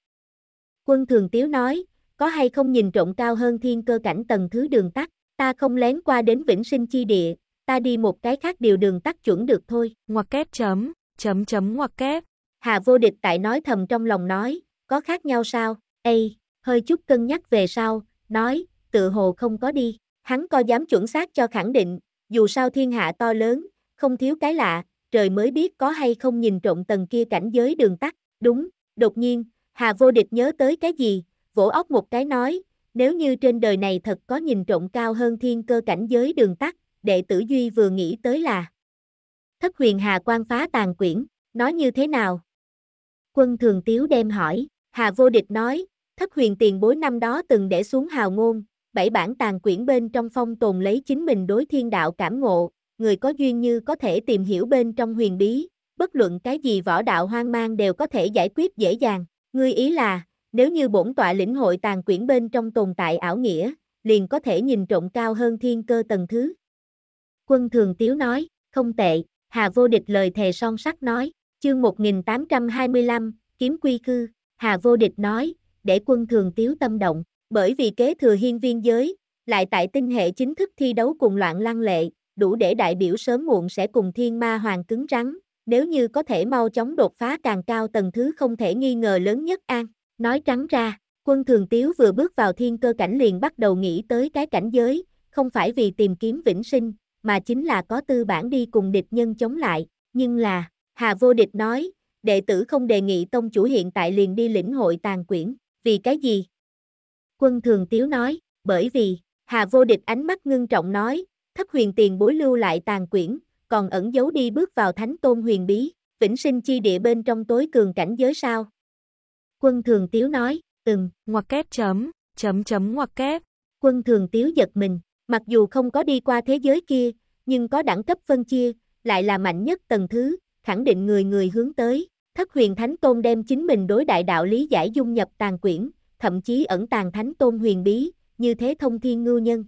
Quân thường tiếu nói, có hay không nhìn trộm cao hơn thiên cơ cảnh tầng thứ đường tắt, ta không lén qua đến vĩnh sinh chi địa, ta đi một cái khác điều đường tắt chuẩn được thôi. Ngoặc kép chấm, chấm chấm ngoặc kép. Hà vô địch tại nói thầm trong lòng nói, có khác nhau sao, Ê, hơi chút cân nhắc về sau, nói, tự hồ không có đi, hắn co dám chuẩn xác cho khẳng định, dù sao thiên hạ to lớn, không thiếu cái lạ, trời mới biết có hay không nhìn trộn tầng kia cảnh giới đường tắt, đúng, đột nhiên, Hà Vô Địch nhớ tới cái gì, vỗ óc một cái nói, nếu như trên đời này thật có nhìn trộn cao hơn thiên cơ cảnh giới đường tắt, đệ tử Duy vừa nghĩ tới là Thất huyền Hà quan phá tàn quyển, nói như thế nào? Quân thường tiếu đem hỏi, Hà Vô Địch nói, thất huyền tiền bối năm đó từng để xuống hào ngôn, bảy bản tàn quyển bên trong phong tồn lấy chính mình đối thiên đạo cảm ngộ, người có duyên như có thể tìm hiểu bên trong huyền bí, bất luận cái gì võ đạo hoang mang đều có thể giải quyết dễ dàng. Ngươi ý là, nếu như bổn tọa lĩnh hội tàn quyển bên trong tồn tại ảo nghĩa, liền có thể nhìn trộm cao hơn thiên cơ tầng thứ. Quân Thường Tiếu nói, không tệ, Hà Vô Địch lời thề son sắt nói, chương 1825, kiếm quy cư, Hà Vô Địch nói, để quân Thường Tiếu tâm động, bởi vì kế thừa hiên viên giới, lại tại tinh hệ chính thức thi đấu cùng loạn lăng lệ, đủ để đại biểu sớm muộn sẽ cùng thiên ma hoàng cứng rắn, nếu như có thể mau chóng đột phá càng cao tầng thứ không thể nghi ngờ lớn nhất an. Nói trắng ra, quân thường tiếu vừa bước vào thiên cơ cảnh liền bắt đầu nghĩ tới cái cảnh giới, không phải vì tìm kiếm vĩnh sinh, mà chính là có tư bản đi cùng địch nhân chống lại, nhưng là, Hà Vô Địch nói, đệ tử không đề nghị tông chủ hiện tại liền đi lĩnh hội tàn quyển, vì cái gì? Quân thường tiếu nói, bởi vì, Hà Vô Địch ánh mắt ngưng trọng nói, thất huyền tiền bối lưu lại tàn quyển, còn ẩn giấu đi bước vào thánh tôn huyền bí, vĩnh sinh chi địa bên trong tối cường cảnh giới sao. Quân thường tiếu nói, từng, ngoặc kép chấm, chấm chấm ngoặc kép. Quân thường tiếu giật mình, mặc dù không có đi qua thế giới kia, nhưng có đẳng cấp phân chia, lại là mạnh nhất tầng thứ, khẳng định người người hướng tới. Thất huyền thánh tôn đem chính mình đối đại đạo lý giải dung nhập tàn quyển, thậm chí ẩn tàng thánh tôn huyền bí, như thế thông thiên ngưu nhân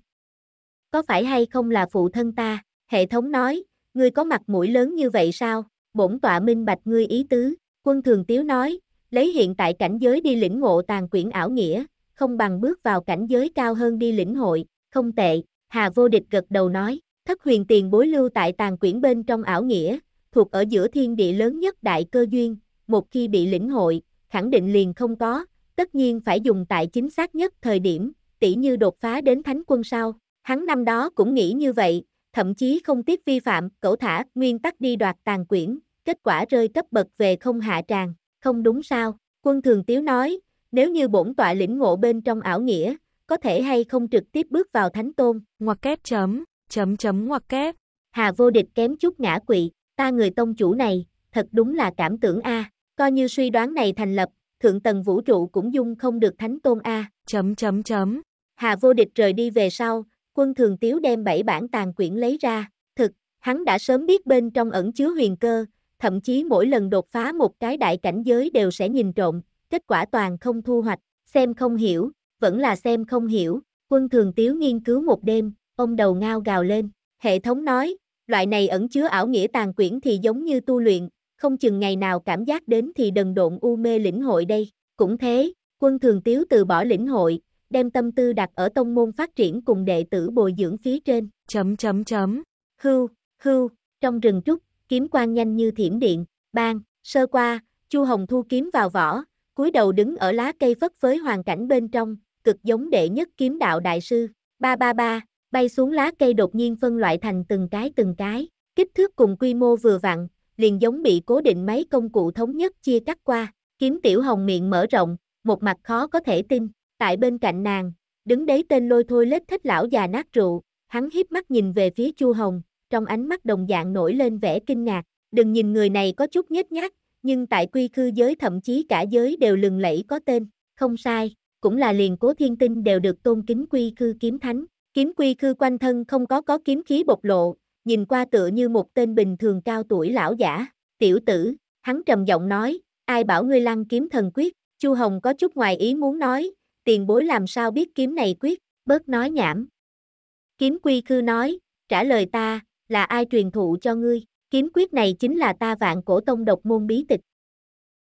có phải hay không là phụ thân ta, hệ thống nói, ngươi có mặt mũi lớn như vậy sao, bổn tọa minh bạch ngươi ý tứ, quân thường tiếu nói, lấy hiện tại cảnh giới đi lĩnh ngộ tàn quyển ảo nghĩa, không bằng bước vào cảnh giới cao hơn đi lĩnh hội, không tệ, Hà Vô Địch gật đầu nói, thất huyền tiền bối lưu tại tàn quyển bên trong ảo nghĩa, thuộc ở giữa thiên địa lớn nhất đại cơ duyên, một khi bị lĩnh hội, khẳng định liền không có, tất nhiên phải dùng tại chính xác nhất thời điểm, tỷ như đột phá đến thánh quân sau, Hắn năm đó cũng nghĩ như vậy, thậm chí không tiếc vi phạm, cẩu thả, nguyên tắc đi đoạt tàn quyển, kết quả rơi cấp bậc về không hạ tràng, không đúng sao, quân thường tiếu nói, nếu như bổn tọa lĩnh ngộ bên trong ảo nghĩa, có thể hay không trực tiếp bước vào thánh tôn, ngoặc kép chấm, chấm chấm ngoặc kép, hà vô địch kém chút ngã quỵ, ta người tông chủ này, thật đúng là cảm tưởng A, coi như suy đoán này thành lập, thượng tầng vũ trụ cũng dung không được thánh tôn A, chấm chấm chấm, hà vô địch rời đi về sau, Quân thường tiếu đem bảy bản tàn quyển lấy ra, thực, hắn đã sớm biết bên trong ẩn chứa huyền cơ, thậm chí mỗi lần đột phá một cái đại cảnh giới đều sẽ nhìn trộm, kết quả toàn không thu hoạch, xem không hiểu, vẫn là xem không hiểu, quân thường tiếu nghiên cứu một đêm, ông đầu ngao gào lên, hệ thống nói, loại này ẩn chứa ảo nghĩa tàn quyển thì giống như tu luyện, không chừng ngày nào cảm giác đến thì đần độn u mê lĩnh hội đây, cũng thế, quân thường tiếu từ bỏ lĩnh hội, đem tâm tư đặt ở tông môn phát triển cùng đệ tử bồi dưỡng phía trên. Chấm chấm chấm. Hưu, hưu, trong rừng trúc, kiếm quan nhanh như thiểm điện, bang, sơ qua, Chu Hồng thu kiếm vào vỏ, cúi đầu đứng ở lá cây phất phới hoàn cảnh bên trong, cực giống đệ nhất kiếm đạo đại sư. Ba ba ba, bay xuống lá cây đột nhiên phân loại thành từng cái từng cái, kích thước cùng quy mô vừa vặn, liền giống bị cố định máy công cụ thống nhất chia cắt qua. Kiếm tiểu hồng miệng mở rộng, một mặt khó có thể tin, tại bên cạnh nàng, đứng đấy tên lôi thôi lết thích lão già nát rượu, hắn hiếp mắt nhìn về phía Chu Hồng, trong ánh mắt đồng dạng nổi lên vẻ kinh ngạc, đừng nhìn người này có chút nhếch nhác, nhưng tại quy khư giới thậm chí cả giới đều lừng lẫy có tên, không sai, cũng là liền cố thiên tinh đều được tôn kính quy khư kiếm thánh, kiếm quy khư quanh thân không có có kiếm khí bộc lộ, nhìn qua tựa như một tên bình thường cao tuổi lão giả, tiểu tử, hắn trầm giọng nói, ai bảo ngươi lăng kiếm thần quyết, Chu Hồng có chút ngoài ý muốn nói, tiền bối làm sao biết kiếm này quyết, bớt nói nhảm. Kiếm quy khư nói, trả lời ta, là ai truyền thụ cho ngươi, kiếm quyết này chính là ta vạn cổ tông độc môn bí tịch.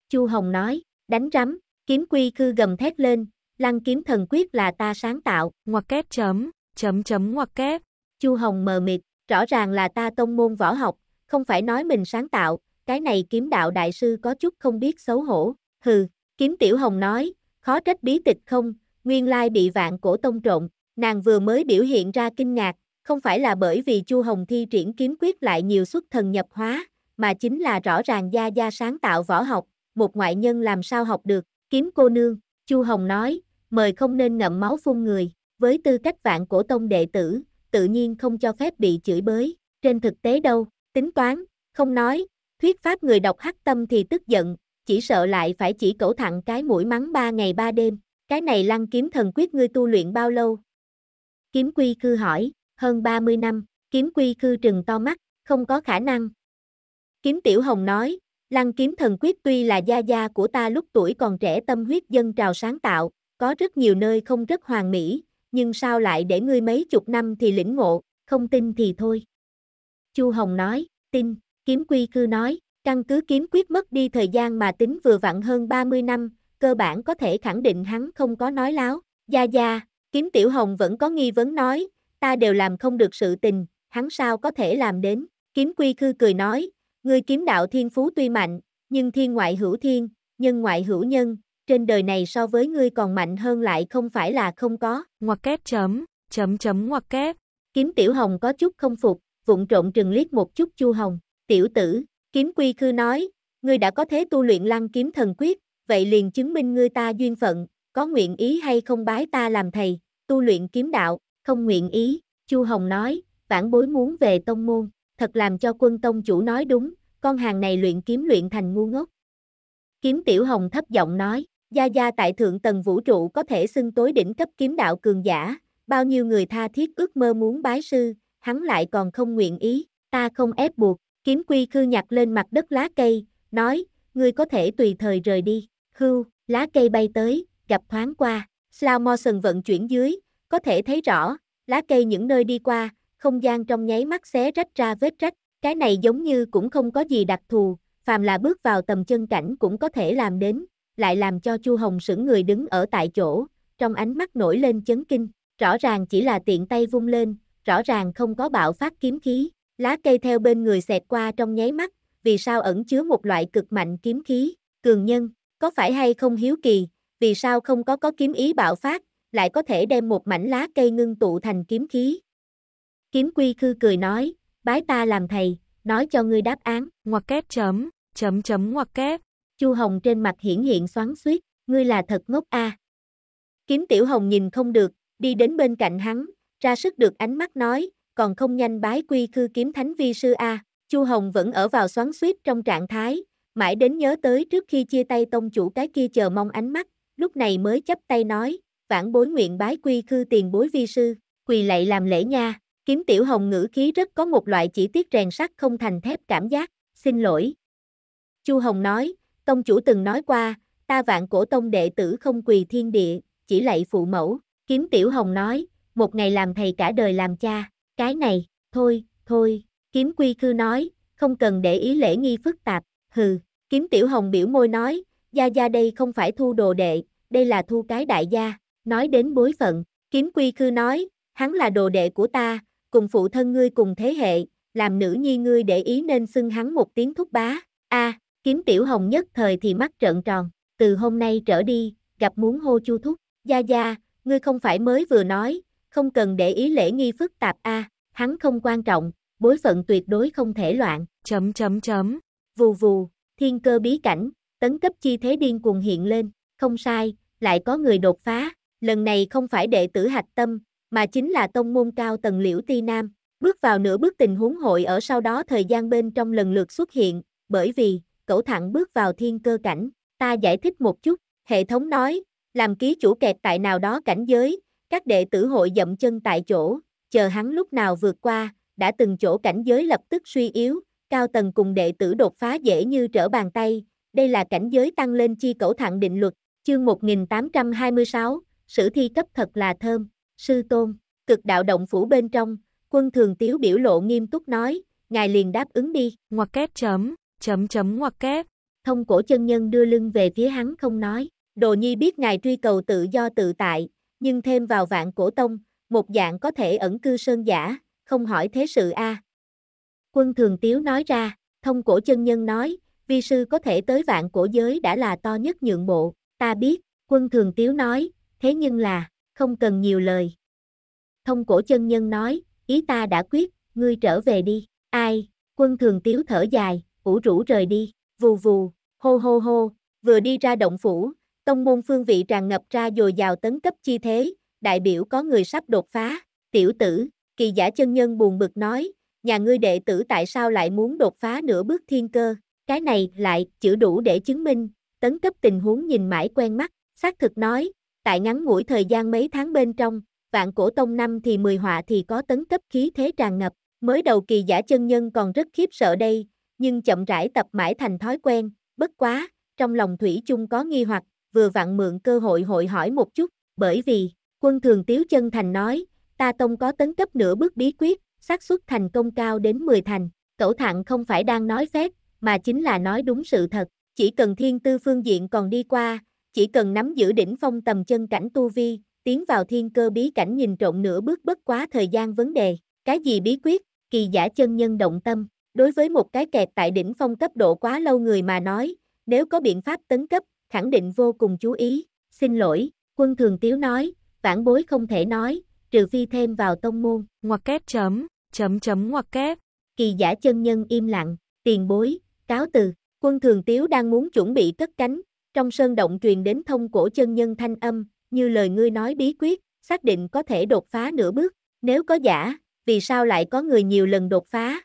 Chu Hồng nói, đánh rắm, kiếm quy khư gầm thét lên, lăng kiếm thần quyết là ta sáng tạo, ngoặc kép chấm, chấm chấm ngoặc kép. Chu Hồng mờ mịt, rõ ràng là ta tông môn võ học, không phải nói mình sáng tạo, cái này kiếm đạo đại sư có chút không biết xấu hổ, hừ, kiếm tiểu hồng nói, khó trách bí tịch không, nguyên lai bị vạn cổ tông trộn, nàng vừa mới biểu hiện ra kinh ngạc, không phải là bởi vì Chu Hồng Thi triển kiếm quyết lại nhiều xuất thần nhập hóa, mà chính là rõ ràng gia gia sáng tạo võ học, một ngoại nhân làm sao học được, kiếm cô nương, Chu Hồng nói, mời không nên ngậm máu phun người, với tư cách vạn cổ tông đệ tử, tự nhiên không cho phép bị chửi bới, trên thực tế đâu, tính toán, không nói, thuyết pháp người đọc hắc tâm thì tức giận, chỉ sợ lại phải chỉ cẩu thẳng cái mũi mắng ba ngày ba đêm. Cái này lăng kiếm thần quyết ngươi tu luyện bao lâu? Kiếm quy khư hỏi, hơn 30 năm, kiếm quy khư trừng to mắt, không có khả năng. Kiếm tiểu hồng nói, lăng kiếm thần quyết tuy là gia gia của ta lúc tuổi còn trẻ tâm huyết dân trào sáng tạo, có rất nhiều nơi không rất hoàn mỹ, nhưng sao lại để ngươi mấy chục năm thì lĩnh ngộ, không tin thì thôi. Chu Hồng nói, tin, kiếm quy khư nói, Căn cứ kiếm quyết mất đi thời gian mà tính vừa vặn hơn 30 năm, cơ bản có thể khẳng định hắn không có nói láo. Gia Gia, kiếm tiểu hồng vẫn có nghi vấn nói, ta đều làm không được sự tình, hắn sao có thể làm đến. Kiếm quy khư cười nói, người kiếm đạo thiên phú tuy mạnh, nhưng thiên ngoại hữu thiên, nhân ngoại hữu nhân, trên đời này so với ngươi còn mạnh hơn lại không phải là không có. Ngoặc kép chấm, chấm chấm ngoặc kép. Kiếm tiểu hồng có chút không phục, vụng trộn trừng liếc một chút chu hồng, tiểu tử, Kiếm quy khư nói, ngươi đã có thế tu luyện lăng kiếm thần quyết, vậy liền chứng minh ngươi ta duyên phận, có nguyện ý hay không bái ta làm thầy, tu luyện kiếm đạo, không nguyện ý, Chu Hồng nói, vãn bối muốn về tông môn, thật làm cho quân tông chủ nói đúng, con hàng này luyện kiếm luyện thành ngu ngốc. Kiếm Tiểu Hồng thấp giọng nói, Gia Gia tại thượng tầng vũ trụ có thể xưng tối đỉnh cấp kiếm đạo cường giả, bao nhiêu người tha thiết ước mơ muốn bái sư, hắn lại còn không nguyện ý, ta không ép buộc, Kiếm quy khư nhặt lên mặt đất lá cây, nói, ngươi có thể tùy thời rời đi. Hưu, lá cây bay tới, gặp thoáng qua. Slow motion vận chuyển dưới, có thể thấy rõ, lá cây những nơi đi qua, không gian trong nháy mắt xé rách ra vết rách. Cái này giống như cũng không có gì đặc thù, phàm là bước vào tầm chân cảnh cũng có thể làm đến, lại làm cho Chu Hồng sững người đứng ở tại chỗ, trong ánh mắt nổi lên chấn kinh, rõ ràng chỉ là tiện tay vung lên, rõ ràng không có bạo phát kiếm khí, Lá cây theo bên người xẹt qua trong nháy mắt, vì sao ẩn chứa một loại cực mạnh kiếm khí, cường nhân, có phải hay không hiếu kỳ, vì sao không có có kiếm ý bạo phát, lại có thể đem một mảnh lá cây ngưng tụ thành kiếm khí. Kiếm quy khư cười nói, bái ta làm thầy, nói cho ngươi đáp án, ngoặc kép chấm, chấm chấm ngoặc kép. Chu Hồng trên mặt hiển hiện xoắn xuýt, ngươi là thật ngốc a. À. Kiếm Tiểu Hồng nhìn không được, đi đến bên cạnh hắn, ra sức được ánh mắt nói, còn không nhanh bái quy khư kiếm thánh vi sư A, Chu Hồng vẫn ở vào xoắn suýt trong trạng thái, mãi đến nhớ tới trước khi chia tay tông chủ cái kia chờ mong ánh mắt, lúc này mới chấp tay nói, vãn bối nguyện bái quy khư tiền bối vi sư, quỳ lạy làm lễ nha, kiếm tiểu hồng ngữ khí rất có một loại chỉ tiết rèn sắt không thành thép cảm giác, xin lỗi. Chu Hồng nói, tông chủ từng nói qua, ta vạn cổ tông đệ tử không quỳ thiên địa, chỉ lạy phụ mẫu, kiếm tiểu hồng nói, một ngày làm thầy cả đời làm cha, cái này, thôi, thôi, kiếm quy khư nói, không cần để ý lễ nghi phức tạp, hừ, kiếm tiểu hồng biểu môi nói, gia gia đây không phải thu đồ đệ, đây là thu cái đại gia, nói đến bối phận, kiếm quy khư nói, hắn là đồ đệ của ta, cùng phụ thân ngươi cùng thế hệ, làm nữ nhi ngươi để ý nên xưng hắn một tiếng thúc bá, a kiếm tiểu hồng nhất thời thì mắt trợn tròn, từ hôm nay trở đi, gặp muốn hô chu thúc, gia gia, ngươi không phải mới vừa nói, không cần để ý lễ nghi phức tạp a, hắn không quan trọng, bối phận tuyệt đối không thể loạn, chấm chấm chấm, vù vù, thiên cơ bí cảnh, tấn cấp chi thế điên cuồng hiện lên, không sai, lại có người đột phá, lần này không phải đệ tử hạch tâm, mà chính là tông môn cao tầng liễu ti nam, bước vào nửa bước tình huống hội ở sau đó thời gian bên trong lần lượt xuất hiện, bởi vì, cậu thẳng bước vào thiên cơ cảnh, ta giải thích một chút, hệ thống nói, làm ký chủ kẹt tại nào đó cảnh giới, các đệ tử hội dậm chân tại chỗ, chờ hắn lúc nào vượt qua, đã từng chỗ cảnh giới lập tức suy yếu, cao tầng cùng đệ tử đột phá dễ như trở bàn tay, đây là cảnh giới tăng lên chi cẩu thẳng định luật, chương 1826, sử thi cấp thật là thơm, sư tôn, cực đạo động phủ bên trong, quân thường tiếu biểu lộ nghiêm túc nói, ngài liền đáp ứng đi, ngoặc kép chấm, chấm chấm ngoặc kép, thông cổ chân nhân đưa lưng về phía hắn không nói, đồ nhi biết ngài truy cầu tự do tự tại, nhưng thêm vào vạn cổ tông, một dạng có thể ẩn cư sơn giả, không hỏi thế sự a. Quân Thường Tiếu nói ra, thông cổ chân nhân nói, vi sư có thể tới vạn cổ giới đã là to nhất nhượng bộ, ta biết, quân Thường Tiếu nói, thế nhưng là, không cần nhiều lời. Thông cổ chân nhân nói, ý ta đã quyết, ngươi trở về đi, ai, quân Thường Tiếu thở dài, ủ rũ rời đi, vù vù, hô hô hô, vừa đi ra động phủ, tông môn phương vị tràn ngập ra dồi dào tấn cấp chi thế, đại biểu có người sắp đột phá, tiểu tử, kỳ giả chân nhân buồn bực nói, nhà ngươi đệ tử tại sao lại muốn đột phá nửa bước thiên cơ, cái này lại chữ đủ để chứng minh, tấn cấp tình huống nhìn mãi quen mắt, xác thực nói, tại ngắn ngủi thời gian mấy tháng bên trong, vạn cổ tông năm thì mười họa thì có tấn cấp khí thế tràn ngập, mới đầu kỳ giả chân nhân còn rất khiếp sợ đây, nhưng chậm rãi tập mãi thành thói quen, bất quá, trong lòng Thủy chung có nghi hoặc, vừa vặn mượn cơ hội hội hỏi một chút, bởi vì, quân thường tiếu chân thành nói, ta tông có tấn cấp nửa bước bí quyết, xác suất thành công cao đến 10 thành, cẩu thẳng không phải đang nói phép, mà chính là nói đúng sự thật, chỉ cần thiên tư phương diện còn đi qua, chỉ cần nắm giữ đỉnh phong tầm chân cảnh tu vi, tiến vào thiên cơ bí cảnh nhìn trộn nửa bước bất quá thời gian vấn đề, cái gì bí quyết, kỳ giả chân nhân động tâm, đối với một cái kẹt tại đỉnh phong cấp độ quá lâu người mà nói, nếu có biện pháp tấn cấp, khẳng định vô cùng chú ý, xin lỗi, quân thường tiếu nói, vãn bối không thể nói, trừ phi thêm vào tông môn, ngoặc kép chấm, chấm chấm ngoặc kép, kỳ giả chân nhân im lặng, tiền bối, cáo từ, quân thường tiếu đang muốn chuẩn bị cất cánh, trong sơn động truyền đến thông cổ chân nhân thanh âm, như lời ngươi nói bí quyết, xác định có thể đột phá nửa bước, nếu có giả, vì sao lại có người nhiều lần đột phá?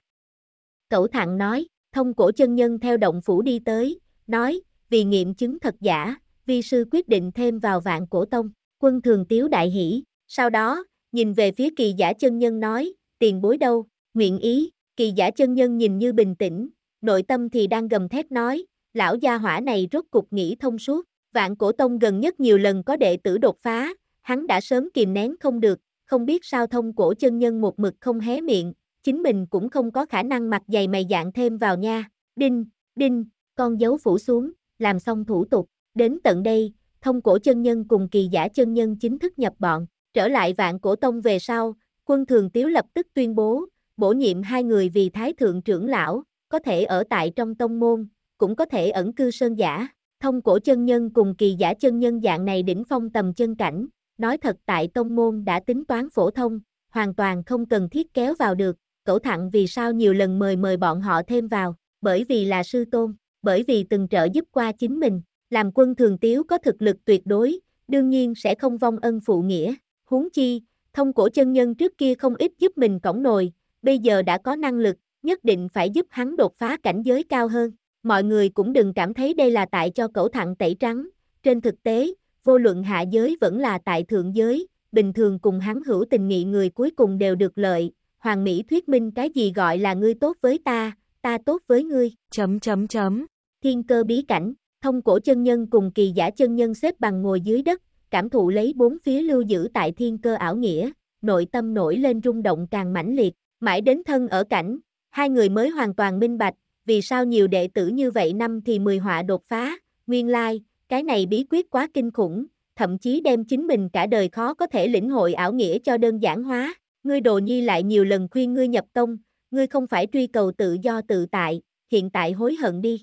Cẩu thẳng nói, thông cổ chân nhân theo động phủ đi tới, nói, vì nghiệm chứng thật giả, vi sư quyết định thêm vào vạn cổ tông, quân thường tiếu đại hỷ, sau đó, nhìn về phía kỳ giả chân nhân nói, tiền bối đâu, nguyện ý, kỳ giả chân nhân nhìn như bình tĩnh, nội tâm thì đang gầm thét nói, lão gia hỏa này rốt cục nghĩ thông suốt, vạn cổ tông gần nhất nhiều lần có đệ tử đột phá, hắn đã sớm kìm nén không được, không biết sao thông cổ chân nhân một mực không hé miệng, chính mình cũng không có khả năng mặc dày mày dạng thêm vào nha, đinh, đinh, con dấu phủ xuống, làm xong thủ tục, đến tận đây, thông cổ chân nhân cùng kỳ giả chân nhân chính thức nhập bọn, trở lại vạn cổ tông về sau, quân thường tiếu lập tức tuyên bố, bổ nhiệm hai người vì thái thượng trưởng lão, có thể ở tại trong tông môn, cũng có thể ẩn cư sơn giả, thông cổ chân nhân cùng kỳ giả chân nhân dạng này đỉnh phong tầm chân cảnh, nói thật tại tông môn đã tính toán phổ thông, hoàn toàn không cần thiết kéo vào được, cẩu thẳng vì sao nhiều lần mời mời bọn họ thêm vào, bởi vì là sư tôn, bởi vì từng trợ giúp qua chính mình, làm quân thường tiếu có thực lực tuyệt đối, đương nhiên sẽ không vong ân phụ nghĩa, huống chi, thông cổ chân nhân trước kia không ít giúp mình cổng nồi, bây giờ đã có năng lực, nhất định phải giúp hắn đột phá cảnh giới cao hơn. Mọi người cũng đừng cảm thấy đây là tại cho cẩu thẳng tẩy trắng, trên thực tế, vô luận hạ giới vẫn là tại thượng giới, bình thường cùng hắn hữu tình nghị người cuối cùng đều được lợi, hoàng mỹ thuyết minh cái gì gọi là ngươi tốt với ta, ta tốt với ngươi, chấm chấm chấm thiên cơ bí cảnh, thông cổ chân nhân cùng kỳ giả chân nhân xếp bằng ngồi dưới đất, cảm thụ lấy bốn phía lưu giữ tại thiên cơ ảo nghĩa, nội tâm nổi lên rung động càng mãnh liệt, mãi đến thân ở cảnh, hai người mới hoàn toàn minh bạch, vì sao nhiều đệ tử như vậy năm thì mười họa đột phá, nguyên lai, cái này bí quyết quá kinh khủng, thậm chí đem chính mình cả đời khó có thể lĩnh hội ảo nghĩa cho đơn giản hóa, ngươi đồ nhi lại nhiều lần khuyên ngươi nhập tông, ngươi không phải truy cầu tự do tự tại, hiện tại hối hận đi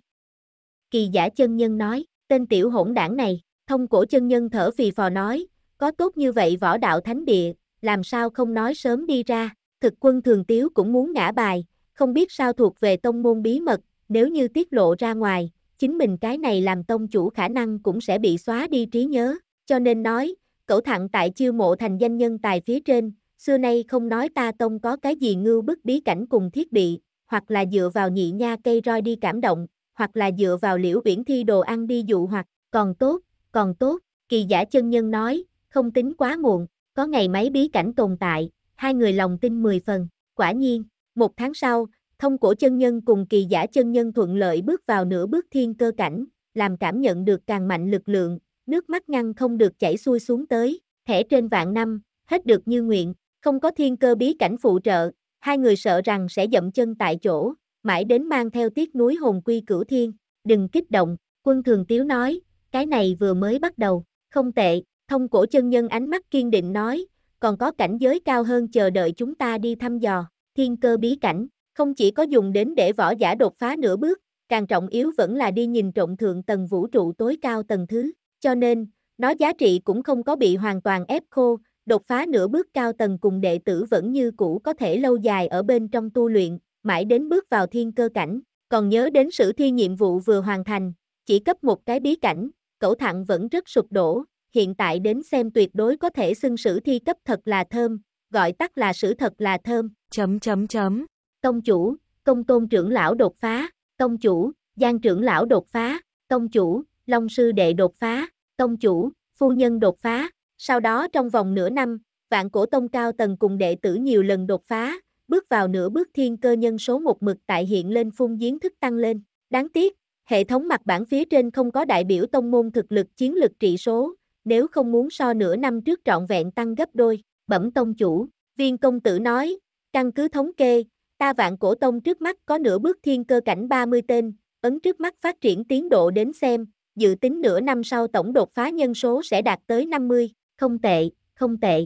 kỳ giả chân nhân nói, tên tiểu hỗn đảng này, thông cổ chân nhân thở phì phò nói, có tốt như vậy võ đạo thánh địa, làm sao không nói sớm đi ra, thực quân thường tiếu cũng muốn ngã bài, không biết sao thuộc về tông môn bí mật, nếu như tiết lộ ra ngoài, chính mình cái này làm tông chủ khả năng cũng sẽ bị xóa đi trí nhớ, cho nên nói, cẩu thẳng tại chiêu mộ thành danh nhân tài phía trên, xưa nay không nói ta tông có cái gì ngưu bức bí cảnh cùng thiết bị, hoặc là dựa vào nhị nha cây roi đi cảm động, hoặc là dựa vào liễu biển thi đồ ăn đi dụ hoặc, còn tốt, còn tốt, kỳ giả chân nhân nói, không tính quá muộn, có ngày máy bí cảnh tồn tại, hai người lòng tin 10 phần, quả nhiên, một tháng sau, thông cổ chân nhân cùng kỳ giả chân nhân thuận lợi bước vào nửa bước thiên cơ cảnh, làm cảm nhận được càng mạnh lực lượng, nước mắt ngăn không được chảy xuôi xuống tới, thẻ trên vạn năm, hết được như nguyện, không có thiên cơ bí cảnh phụ trợ, hai người sợ rằng sẽ dậm chân tại chỗ, mãi đến mang theo tiết núi hồn quy cửu thiên, đừng kích động, quân thường tiếu nói, cái này vừa mới bắt đầu, không tệ, thông cổ chân nhân ánh mắt kiên định nói, còn có cảnh giới cao hơn chờ đợi chúng ta đi thăm dò, thiên cơ bí cảnh, không chỉ có dùng đến để võ giả đột phá nửa bước, càng trọng yếu vẫn là đi nhìn trộm thượng tầng vũ trụ tối cao tầng thứ, cho nên, nó giá trị cũng không có bị hoàn toàn ép khô, đột phá nửa bước cao tầng cùng đệ tử vẫn như cũ có thể lâu dài ở bên trong tu luyện, mãi đến bước vào thiên cơ cảnh, còn nhớ đến sử thi nhiệm vụ vừa hoàn thành, chỉ cấp một cái bí cảnh, cẩu thẳng vẫn rất sụp đổ, hiện tại đến xem tuyệt đối có thể xưng sử thi cấp thật là thơm, gọi tắt là sử thật là thơm. Chấm chấm chấm. Tông chủ, công tôn trưởng lão đột phá, tông chủ, giang trưởng lão đột phá, tông chủ, long sư đệ đột phá, tông chủ, phu nhân đột phá. Sau đó trong vòng nửa năm, vạn cổ tông cao tầng cùng đệ tử nhiều lần đột phá, bước vào nửa bước thiên cơ nhân số một mực tại hiện lên phun giếng thức tăng lên. Đáng tiếc, hệ thống mặt bản phía trên không có đại biểu tông môn thực lực chiến lực trị số, nếu không muốn so nửa năm trước trọn vẹn tăng gấp đôi, bẩm tông chủ, viên công tử nói, căn cứ thống kê, ta vạn cổ tông trước mắt có nửa bước thiên cơ cảnh 30 tên, ấn trước mắt phát triển tiến độ đến xem, dự tính nửa năm sau tổng đột phá nhân số sẽ đạt tới 50, không tệ, không tệ.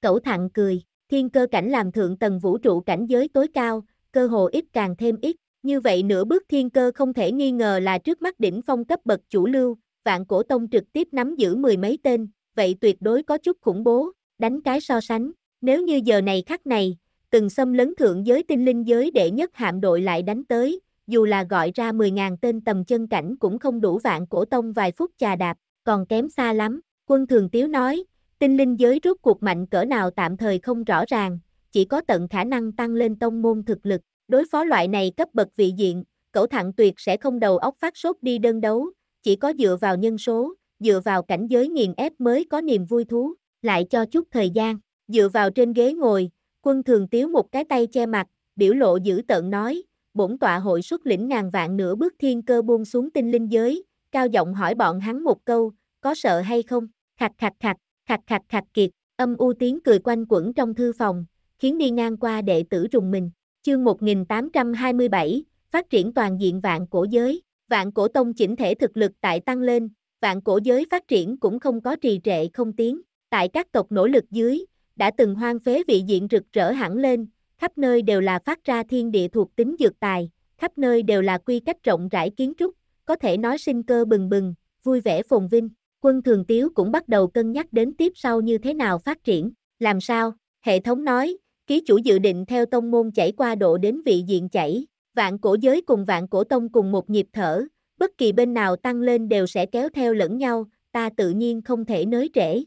Cẩu thặng cười thiên cơ cảnh làm thượng tầng vũ trụ cảnh giới tối cao, cơ hồ ít càng thêm ít, như vậy nửa bước thiên cơ không thể nghi ngờ là trước mắt đỉnh phong cấp bậc chủ lưu, vạn cổ tông trực tiếp nắm giữ mười mấy tên, vậy tuyệt đối có chút khủng bố, đánh cái so sánh, nếu như giờ này khắc này, từng xâm lấn thượng giới tinh linh giới đệ nhất hạm đội lại đánh tới, dù là gọi ra 10.000 tên tầm chân cảnh cũng không đủ vạn cổ tông vài phút trà đạp, còn kém xa lắm, quân thường tiếu nói, tinh linh giới rốt cuộc mạnh cỡ nào tạm thời không rõ ràng, chỉ có tận khả năng tăng lên tông môn thực lực. Đối phó loại này cấp bậc vị diện, cẩu thẳng tuyệt sẽ không đầu óc phát sốt đi đơn đấu, chỉ có dựa vào nhân số, dựa vào cảnh giới nghiền ép mới có niềm vui thú, lại cho chút thời gian, dựa vào trên ghế ngồi, quân thường tiếu một cái tay che mặt, biểu lộ dữ tận nói, bổn tọa hội xuất lĩnh ngàn vạn nửa bước thiên cơ buông xuống tinh linh giới, cao giọng hỏi bọn hắn một câu, có sợ hay không, khặt khặt khặt, Khạch khạch khạch kiệt, âm u tiếng cười quanh quẩn trong thư phòng, khiến đi ngang qua đệ tử rùng mình. Chương 1827, phát triển toàn diện vạn cổ giới, vạn cổ tông chỉnh thể thực lực tại tăng lên, vạn cổ giới phát triển cũng không có trì trệ không tiến, tại các tộc nỗ lực dưới, đã từng hoang phế vị diện rực rỡ hẳn lên, khắp nơi đều là phát ra thiên địa thuộc tính dược tài, khắp nơi đều là quy cách rộng rãi kiến trúc, có thể nói sinh cơ bừng bừng, vui vẻ phồn vinh, quân thường tiếu cũng bắt đầu cân nhắc đến tiếp sau như thế nào phát triển, làm sao, hệ thống nói, ký chủ dự định theo tông môn chảy qua độ đến vị diện chảy, vạn cổ giới cùng vạn cổ tông cùng một nhịp thở, bất kỳ bên nào tăng lên đều sẽ kéo theo lẫn nhau, ta tự nhiên không thể nới trễ.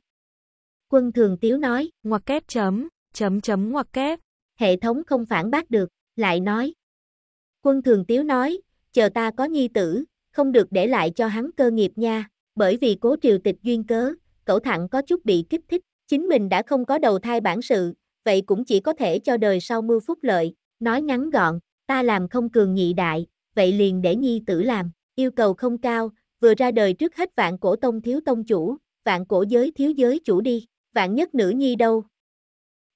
Quân thường tiếu nói, ngoặc kép chấm, chấm chấm ngoặc kép, hệ thống không phản bác được, lại nói. Quân thường tiếu nói, chờ ta có nhi tử, không được để lại cho hắn cơ nghiệp nha bởi vì cố triều tịch duyên cớ, cậu thẳng có chút bị kích thích, chính mình đã không có đầu thai bản sự, vậy cũng chỉ có thể cho đời sau mưu phúc lợi, nói ngắn gọn, ta làm không cường nhị đại, vậy liền để nhi tử làm, yêu cầu không cao, vừa ra đời trước hết vạn cổ tông thiếu tông chủ, vạn cổ giới thiếu giới chủ đi, vạn nhất nữ nhi đâu.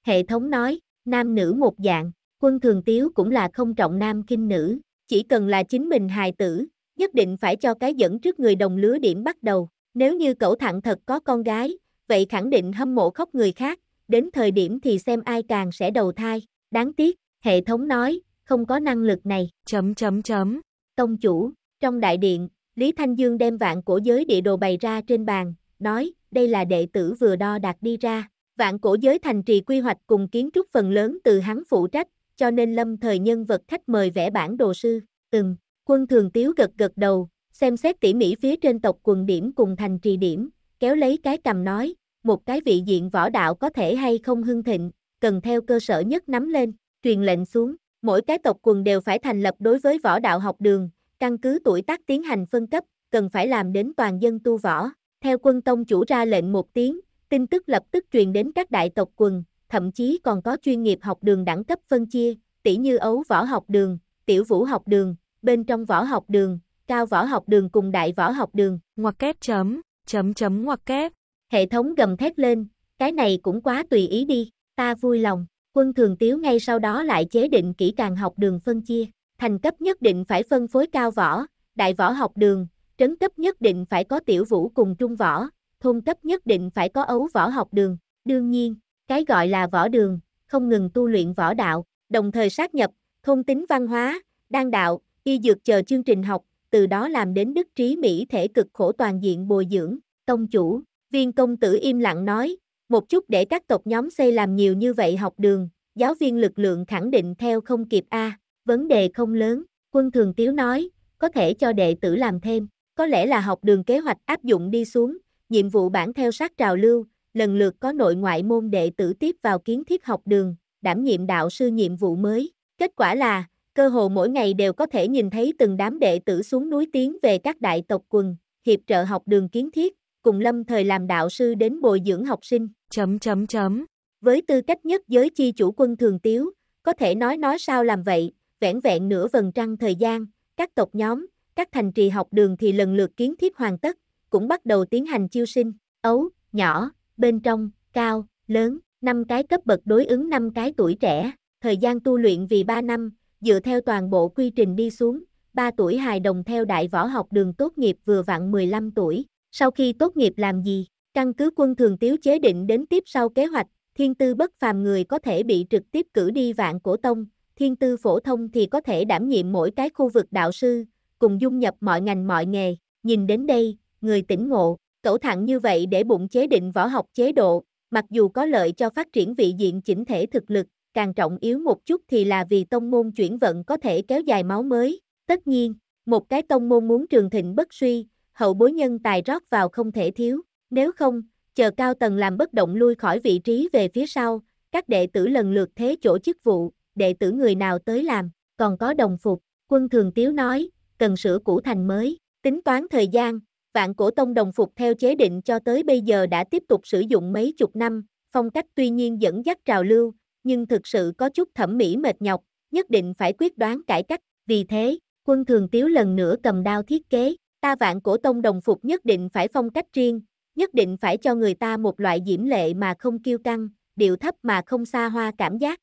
Hệ thống nói, nam nữ một dạng, quân thường tiếu cũng là không trọng nam kinh nữ, chỉ cần là chính mình hài tử, nhất định phải cho cái dẫn trước người đồng lứa điểm bắt đầu. Nếu như cậu thẳng thật có con gái, vậy khẳng định hâm mộ khóc người khác, đến thời điểm thì xem ai càng sẽ đầu thai. Đáng tiếc, hệ thống nói, không có năng lực này. Chấm chấm chấm. Tông chủ, trong đại điện, Lý Thanh Dương đem vạn cổ giới địa đồ bày ra trên bàn, nói, đây là đệ tử vừa đo đạt đi ra. Vạn cổ giới thành trì quy hoạch cùng kiến trúc phần lớn từ hắn phụ trách, cho nên lâm thời nhân vật khách mời vẽ bản đồ sư. Từng, Quân thường tiếu gật gật đầu, xem xét tỉ mỉ phía trên tộc quần điểm cùng thành trì điểm, kéo lấy cái cầm nói, một cái vị diện võ đạo có thể hay không hưng thịnh, cần theo cơ sở nhất nắm lên, truyền lệnh xuống, mỗi cái tộc quần đều phải thành lập đối với võ đạo học đường, căn cứ tuổi tác tiến hành phân cấp, cần phải làm đến toàn dân tu võ. Theo quân tông chủ ra lệnh một tiếng, tin tức lập tức truyền đến các đại tộc quần, thậm chí còn có chuyên nghiệp học đường đẳng cấp phân chia, tỷ như ấu võ học đường, tiểu vũ học đường, bên trong võ học đường, cao võ học đường cùng đại võ học đường, ngoặc kép chấm, chấm chấm ngoặc kép. Hệ thống gầm thét lên, cái này cũng quá tùy ý đi, ta vui lòng. Quân thường tiếu ngay sau đó lại chế định kỹ càng học đường phân chia, thành cấp nhất định phải phân phối cao võ, đại võ học đường, trấn cấp nhất định phải có tiểu vũ cùng trung võ, thôn cấp nhất định phải có ấu võ học đường. Đương nhiên, cái gọi là võ đường, không ngừng tu luyện võ đạo, đồng thời sát nhập, thôn tính văn hóa, đan đạo, y dược chờ chương trình học, từ đó làm đến đức trí mỹ thể cực khổ toàn diện bồi dưỡng, tông chủ, viên công tử im lặng nói, một chút để các tộc nhóm xây làm nhiều như vậy học đường, giáo viên lực lượng khẳng định theo không kịp A, à, vấn đề không lớn, quân thường tiếu nói, có thể cho đệ tử làm thêm, có lẽ là học đường kế hoạch áp dụng đi xuống, nhiệm vụ bản theo sát trào lưu, lần lượt có nội ngoại môn đệ tử tiếp vào kiến thiết học đường, đảm nhiệm đạo sư nhiệm vụ mới, kết quả là, cơ hồ mỗi ngày đều có thể nhìn thấy từng đám đệ tử xuống núi tiến về các đại tộc quần, hiệp trợ học đường kiến thiết, cùng lâm thời làm đạo sư đến bồi dưỡng học sinh. Chấm chấm chấm. Với tư cách nhất giới chi chủ quân thường tiếu, có thể nói nói sao làm vậy, vẻn vẹn nửa vần trăng thời gian, các tộc nhóm, các thành trì học đường thì lần lượt kiến thiết hoàn tất, cũng bắt đầu tiến hành chiêu sinh, ấu, nhỏ, bên trong, cao, lớn, năm cái cấp bậc đối ứng năm cái tuổi trẻ, thời gian tu luyện vì 3 năm, dựa theo toàn bộ quy trình đi xuống, 3 tuổi hài đồng theo đại võ học đường tốt nghiệp vừa vặn 15 tuổi, sau khi tốt nghiệp làm gì, căn cứ quân thường tiếu chế định đến tiếp sau kế hoạch, thiên tư bất phàm người có thể bị trực tiếp cử đi vạn cổ tông, thiên tư phổ thông thì có thể đảm nhiệm mỗi cái khu vực đạo sư, cùng dung nhập mọi ngành mọi nghề, nhìn đến đây, người tỉnh ngộ, cẩu thẳng như vậy để bụng chế định võ học chế độ, mặc dù có lợi cho phát triển vị diện chỉnh thể thực lực, càng trọng yếu một chút thì là vì tông môn chuyển vận có thể kéo dài máu mới. Tất nhiên, một cái tông môn muốn trường thịnh bất suy, hậu bối nhân tài rót vào không thể thiếu, nếu không, chờ cao tầng làm bất động lui khỏi vị trí về phía sau, các đệ tử lần lượt thế chỗ chức vụ, đệ tử người nào tới làm, còn có đồng phục, quân thường tiếu nói, cần sửa cũ thành mới, tính toán thời gian, vạn cổ tông đồng phục theo chế định cho tới bây giờ đã tiếp tục sử dụng mấy chục năm, phong cách tuy nhiên dẫn dắt trào lưu, nhưng thực sự có chút thẩm mỹ mệt nhọc, nhất định phải quyết đoán cải cách, vì thế, quân thường tiếu lần nữa cầm đao thiết kế, ta vạn cổ tông đồng phục nhất định phải phong cách riêng, nhất định phải cho người ta một loại diễm lệ mà không kiêu căng, điệu thấp mà không xa hoa cảm giác.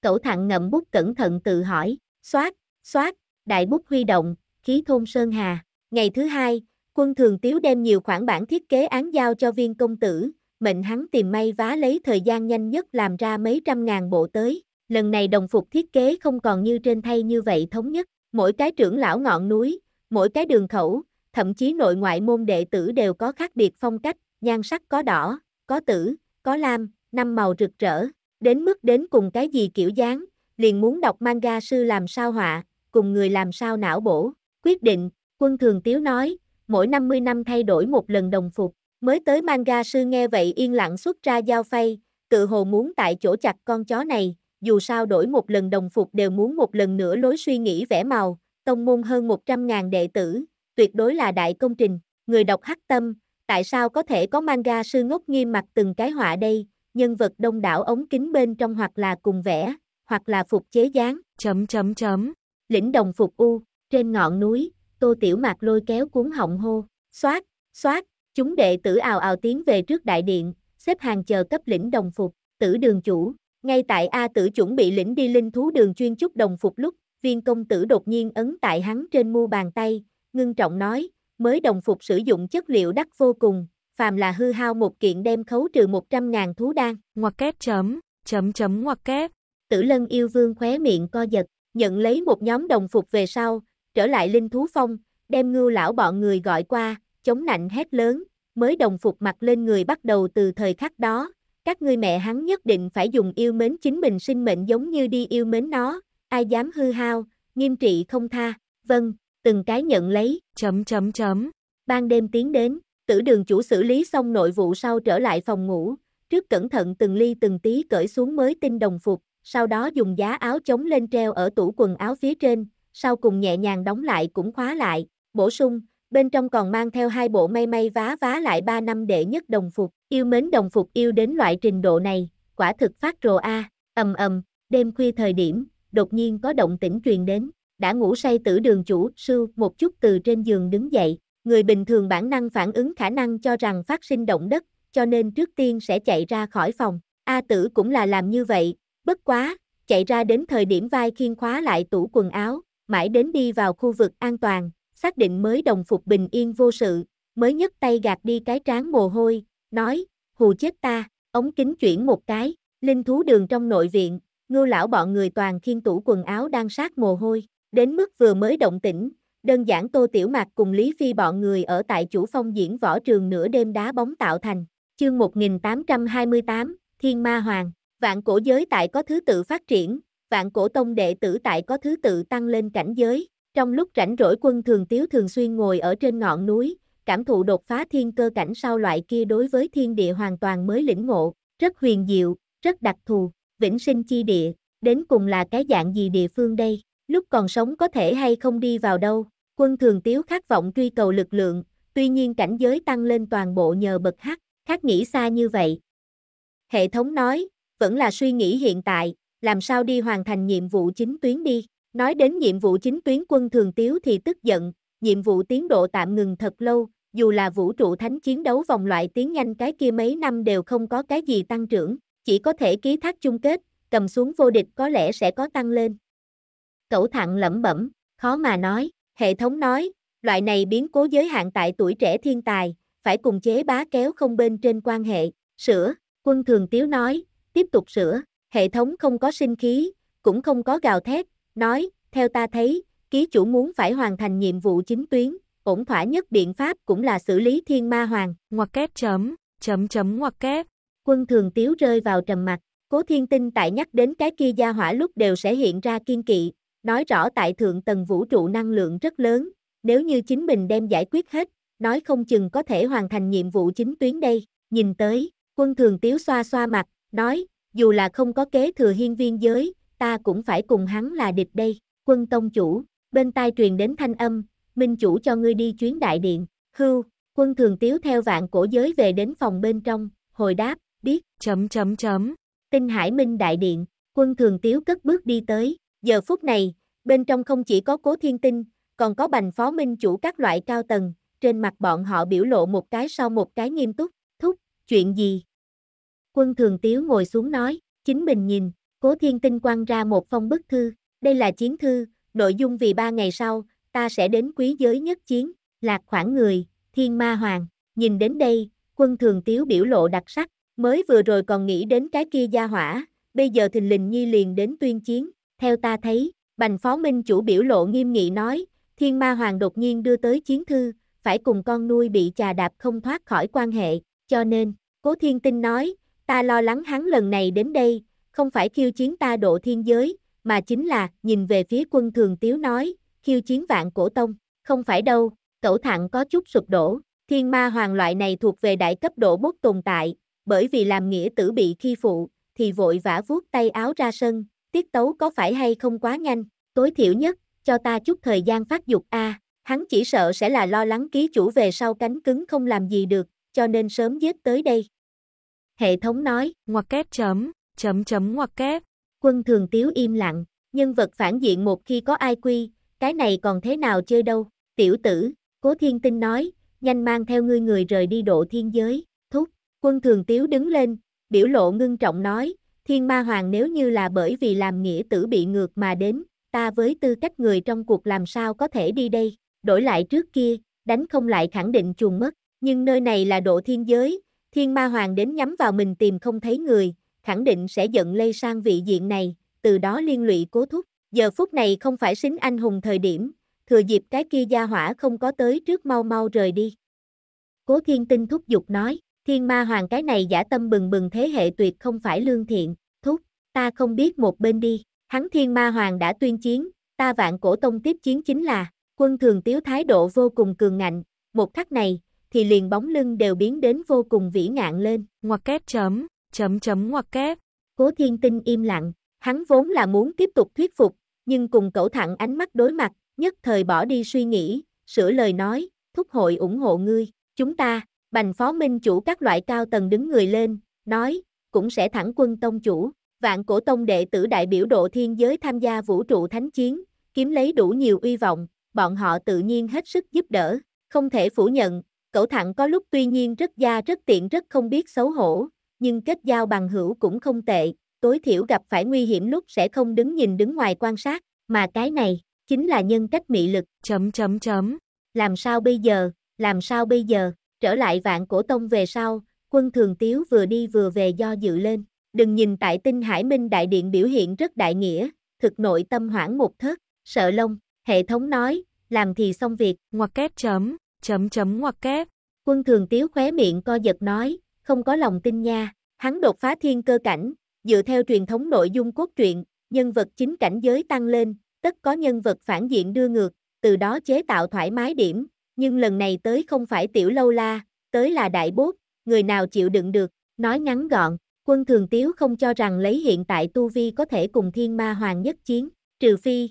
Cẩu thẳng ngậm bút cẩn thận tự hỏi, xoát, xoát, đại bút huy động, khí thôn Sơn Hà. Ngày thứ hai, quân thường tiếu đem nhiều khoản bản thiết kế án giao cho viên công tử, mệnh hắn tìm may vá lấy thời gian nhanh nhất làm ra mấy trăm ngàn bộ tới. Lần này đồng phục thiết kế không còn như trên thay như vậy thống nhất, mỗi cái trưởng lão ngọn núi, mỗi cái đường khẩu, thậm chí nội ngoại môn đệ tử đều có khác biệt phong cách, nhan sắc có đỏ, có tử, có lam, năm màu rực rỡ, đến mức đến cùng cái gì kiểu dáng, liền muốn đọc manga sư làm sao họa, cùng người làm sao não bổ, quyết định, quân thường tiếu nói, mỗi 50 năm thay đổi một lần đồng phục, Mới tới manga sư nghe vậy yên lặng xuất ra dao phay, tự hồ muốn tại chỗ chặt con chó này, dù sao đổi một lần đồng phục đều muốn một lần nữa lối suy nghĩ vẽ màu, tông môn hơn 100.000 đệ tử, tuyệt đối là đại công trình, người đọc hắc tâm, tại sao có thể có manga sư ngốc nghiêm mặt từng cái họa đây, nhân vật đông đảo ống kính bên trong hoặc là cùng vẽ, hoặc là phục chế dáng, chấm chấm chấm, lĩnh đồng phục u, trên ngọn núi, tô tiểu mạc lôi kéo cuốn họng hô, xoát, xoát, Chúng đệ tử ào ào tiến về trước đại điện, xếp hàng chờ cấp lĩnh đồng phục, tử đường chủ. Ngay tại A tử chuẩn bị lĩnh đi linh thú đường chuyên chúc đồng phục lúc, viên công tử đột nhiên ấn tại hắn trên mu bàn tay, ngưng trọng nói, mới đồng phục sử dụng chất liệu đắt vô cùng, phàm là hư hao một kiện đem khấu trừ 100.000 thú đan. Ngoặc kép chấm, chấm chấm ngoặc kép. Tử lân yêu vương khóe miệng co giật, nhận lấy một nhóm đồng phục về sau, trở lại linh thú phong, đem ngưu lão bọn người gọi qua, chống nạnh hét lớn, mới đồng phục mặt lên người bắt đầu từ thời khắc đó, các ngươi mẹ hắn nhất định phải dùng yêu mến chính mình sinh mệnh giống như đi yêu mến nó, ai dám hư hao, nghiêm trị không tha, vâng, từng cái nhận lấy, chấm chấm chấm. Ban đêm tiến đến, tử đường chủ xử lý xong nội vụ sau trở lại phòng ngủ, trước cẩn thận từng ly từng tí cởi xuống mới tinh đồng phục, sau đó dùng giá áo chống lên treo ở tủ quần áo phía trên, sau cùng nhẹ nhàng đóng lại cũng khóa lại, bổ sung, bên trong còn mang theo hai bộ may may vá vá lại ba năm đệ nhất đồng phục, yêu mến đồng phục yêu đến loại trình độ này, quả thực phát rồ a, ầm ầm, đêm khuya thời điểm, đột nhiên có động tĩnh truyền đến, đã ngủ say tử đường chủ, sư một chút từ trên giường đứng dậy, người bình thường bản năng phản ứng khả năng cho rằng phát sinh động đất, cho nên trước tiên sẽ chạy ra khỏi phòng, A tử cũng là làm như vậy, bất quá, chạy ra đến thời điểm vai khiên khóa lại tủ quần áo, mãi đến đi vào khu vực an toàn, xác định mới đồng phục bình yên vô sự, mới nhấc tay gạt đi cái trán mồ hôi, nói, hù chết ta, ống kính chuyển một cái, linh thú đường trong nội viện, ngưu lão bọn người toàn khiên tủ quần áo đang sát mồ hôi, đến mức vừa mới động tĩnh, đơn giản Tô Tiểu Mạc cùng Lý Phi bọn người ở tại chủ phong diễn võ trường nửa đêm đá bóng tạo thành, chương 1828, Thiên Ma Hoàng, vạn cổ giới tại có thứ tự phát triển, vạn cổ tông đệ tử tại có thứ tự tăng lên cảnh giới, trong lúc rảnh rỗi quân thường tiếu thường xuyên ngồi ở trên ngọn núi, cảm thụ đột phá thiên cơ cảnh sau loại kia đối với thiên địa hoàn toàn mới lĩnh ngộ, rất huyền diệu, rất đặc thù, vĩnh sinh chi địa, đến cùng là cái dạng gì địa phương đây, lúc còn sống có thể hay không đi vào đâu, quân thường tiếu khát vọng truy cầu lực lượng, tuy nhiên cảnh giới tăng lên toàn bộ nhờ bậc hắc, khác nghĩ xa như vậy. Hệ thống nói, vẫn là suy nghĩ hiện tại, làm sao đi hoàn thành nhiệm vụ chính tuyến đi. Nói đến nhiệm vụ chính tuyến quân thường tiếu thì tức giận, nhiệm vụ tiến độ tạm ngừng thật lâu, dù là vũ trụ thánh chiến đấu vòng loại tiến nhanh cái kia mấy năm đều không có cái gì tăng trưởng, chỉ có thể ký thác chung kết, cầm xuống vô địch có lẽ sẽ có tăng lên. Cẩu thẳng lẩm bẩm, khó mà nói, hệ thống nói, loại này biến cố giới hạn tại tuổi trẻ thiên tài, phải cùng chế bá kéo không bên trên quan hệ, sửa, quân thường tiếu nói, tiếp tục sửa, hệ thống không có sinh khí, cũng không có gào thét, nói, theo ta thấy, ký chủ muốn phải hoàn thành nhiệm vụ chính tuyến, ổn thỏa nhất biện pháp cũng là xử lý thiên ma hoàng, ngoặc kép chấm, chấm chấm ngoặc kép. Quân thường tiếu rơi vào trầm mặt, cố thiên tinh tại nhắc đến cái kia gia hỏa lúc đều sẽ hiện ra kiên kỵ, nói rõ tại thượng tầng vũ trụ năng lượng rất lớn, nếu như chính mình đem giải quyết hết, nói không chừng có thể hoàn thành nhiệm vụ chính tuyến đây, nhìn tới, quân thường tiếu xoa xoa mặt, nói, dù là không có kế thừa hiên viên giới, ta cũng phải cùng hắn là địch đây, quân tông chủ, bên tai truyền đến thanh âm, minh chủ cho ngươi đi chuyến đại điện, hưu, quân thường tiếu theo vạn cổ giới về đến phòng bên trong, hồi đáp, biết, chấm chấm chấm, tinh hải minh đại điện, quân thường tiếu cất bước đi tới, giờ phút này, bên trong không chỉ có cố thiên tinh, còn có bành phó minh chủ các loại cao tầng, trên mặt bọn họ biểu lộ một cái sau một cái nghiêm túc, thúc, chuyện gì? Quân thường tiếu ngồi xuống nói, chính mình nhìn, Cố Thiên Tinh quăng ra một phong bức thư, đây là chiến thư, nội dung vì ba ngày sau, ta sẽ đến quý giới nhất chiến, lạc khoảng người, thiên ma hoàng, nhìn đến đây, quân thường tiếu biểu lộ đặc sắc, mới vừa rồi còn nghĩ đến cái kia gia hỏa, bây giờ thình lình nhi liền đến tuyên chiến, theo ta thấy, bành phó minh chủ biểu lộ nghiêm nghị nói, thiên ma hoàng đột nhiên đưa tới chiến thư, phải cùng con nuôi bị chà đạp không thoát khỏi quan hệ, cho nên, cố thiên tinh nói, ta lo lắng hắn lần này đến đây, không phải khiêu chiến ta độ thiên giới, mà chính là, nhìn về phía quân thường tiếu nói, khiêu chiến vạn cổ tông, không phải đâu, cẩu thẳng có chút sụp đổ, thiên ma hoàng loại này thuộc về đại cấp độ bốt tồn tại, bởi vì làm nghĩa tử bị khi phụ, thì vội vã vuốt tay áo ra sân, tiết tấu có phải hay không quá nhanh, tối thiểu nhất, cho ta chút thời gian phát dục a. hắn chỉ sợ sẽ là lo lắng ký chủ về sau cánh cứng không làm gì được, cho nên sớm giết tới đây. Hệ thống nói, ngoặc kép chấm chấm chấm ngoặc kép. Quân thường tiếu im lặng, nhân vật phản diện một khi có ai quy, cái này còn thế nào chơi đâu, tiểu tử, cố thiên tinh nói, nhanh mang theo ngươi người rời đi độ thiên giới, thúc, quân thường tiếu đứng lên, biểu lộ ngưng trọng nói, thiên ma hoàng nếu như là bởi vì làm nghĩa tử bị ngược mà đến, ta với tư cách người trong cuộc làm sao có thể đi đây, đổi lại trước kia, đánh không lại khẳng định chuồng mất, nhưng nơi này là độ thiên giới, thiên ma hoàng đến nhắm vào mình tìm không thấy người, khẳng định sẽ giận lây sang vị diện này, từ đó liên lụy cố thúc. Giờ phút này không phải xính anh hùng thời điểm, thừa dịp cái kia gia hỏa không có tới trước mau mau rời đi. Cố thiên tinh thúc giục nói, thiên ma hoàng cái này giả tâm bừng bừng thế hệ tuyệt không phải lương thiện, thúc, ta không biết một bên đi, hắn thiên ma hoàng đã tuyên chiến, ta vạn cổ tông tiếp chiến chính là, quân thường tiếu thái độ vô cùng cường ngạnh, một khắc này, thì liền bóng lưng đều biến đến vô cùng vĩ ngạn lên, ngoặc kép chấm chấm chấm ngoặc kép. Cố Thiên Tinh im lặng, hắn vốn là muốn tiếp tục thuyết phục, nhưng cùng cậu thẳng ánh mắt đối mặt, nhất thời bỏ đi suy nghĩ, sửa lời nói, thúc hội ủng hộ ngươi, chúng ta, bành phó minh chủ các loại cao tầng đứng người lên, nói, cũng sẽ thẳng quân tông chủ, vạn cổ tông đệ tử đại biểu độ thiên giới tham gia vũ trụ thánh chiến, kiếm lấy đủ nhiều uy vọng, bọn họ tự nhiên hết sức giúp đỡ, không thể phủ nhận, cậu thẳng có lúc tuy nhiên rất da rất tiện rất không biết xấu hổ, nhưng kết giao bằng hữu cũng không tệ, tối thiểu gặp phải nguy hiểm lúc sẽ không đứng nhìn đứng ngoài quan sát, mà cái này, chính là nhân cách mị lực. Chấm chấm chấm. Làm sao bây giờ, làm sao bây giờ, trở lại vạn cổ tông về sau, quân thường tiếu vừa đi vừa về do dự lên. Đừng nhìn tại tinh hải minh đại điện biểu hiện rất đại nghĩa, thực nội tâm hoảng một thớt, sợ lông, hệ thống nói, làm thì xong việc. Ngoặc kép chấm, chấm chấm ngoặc kép. Quân thường tiếu khóe miệng co giật nói, không có lòng tin nha. Hắn đột phá thiên cơ cảnh, dựa theo truyền thống nội dung cốt truyện, nhân vật chính cảnh giới tăng lên, tất có nhân vật phản diện đưa ngược, từ đó chế tạo thoải mái điểm, nhưng lần này tới không phải tiểu lâu la, tới là đại bốt, người nào chịu đựng được, nói ngắn gọn, quân thường tiếu không cho rằng lấy hiện tại tu vi có thể cùng thiên ma hoàng nhất chiến, trừ phi.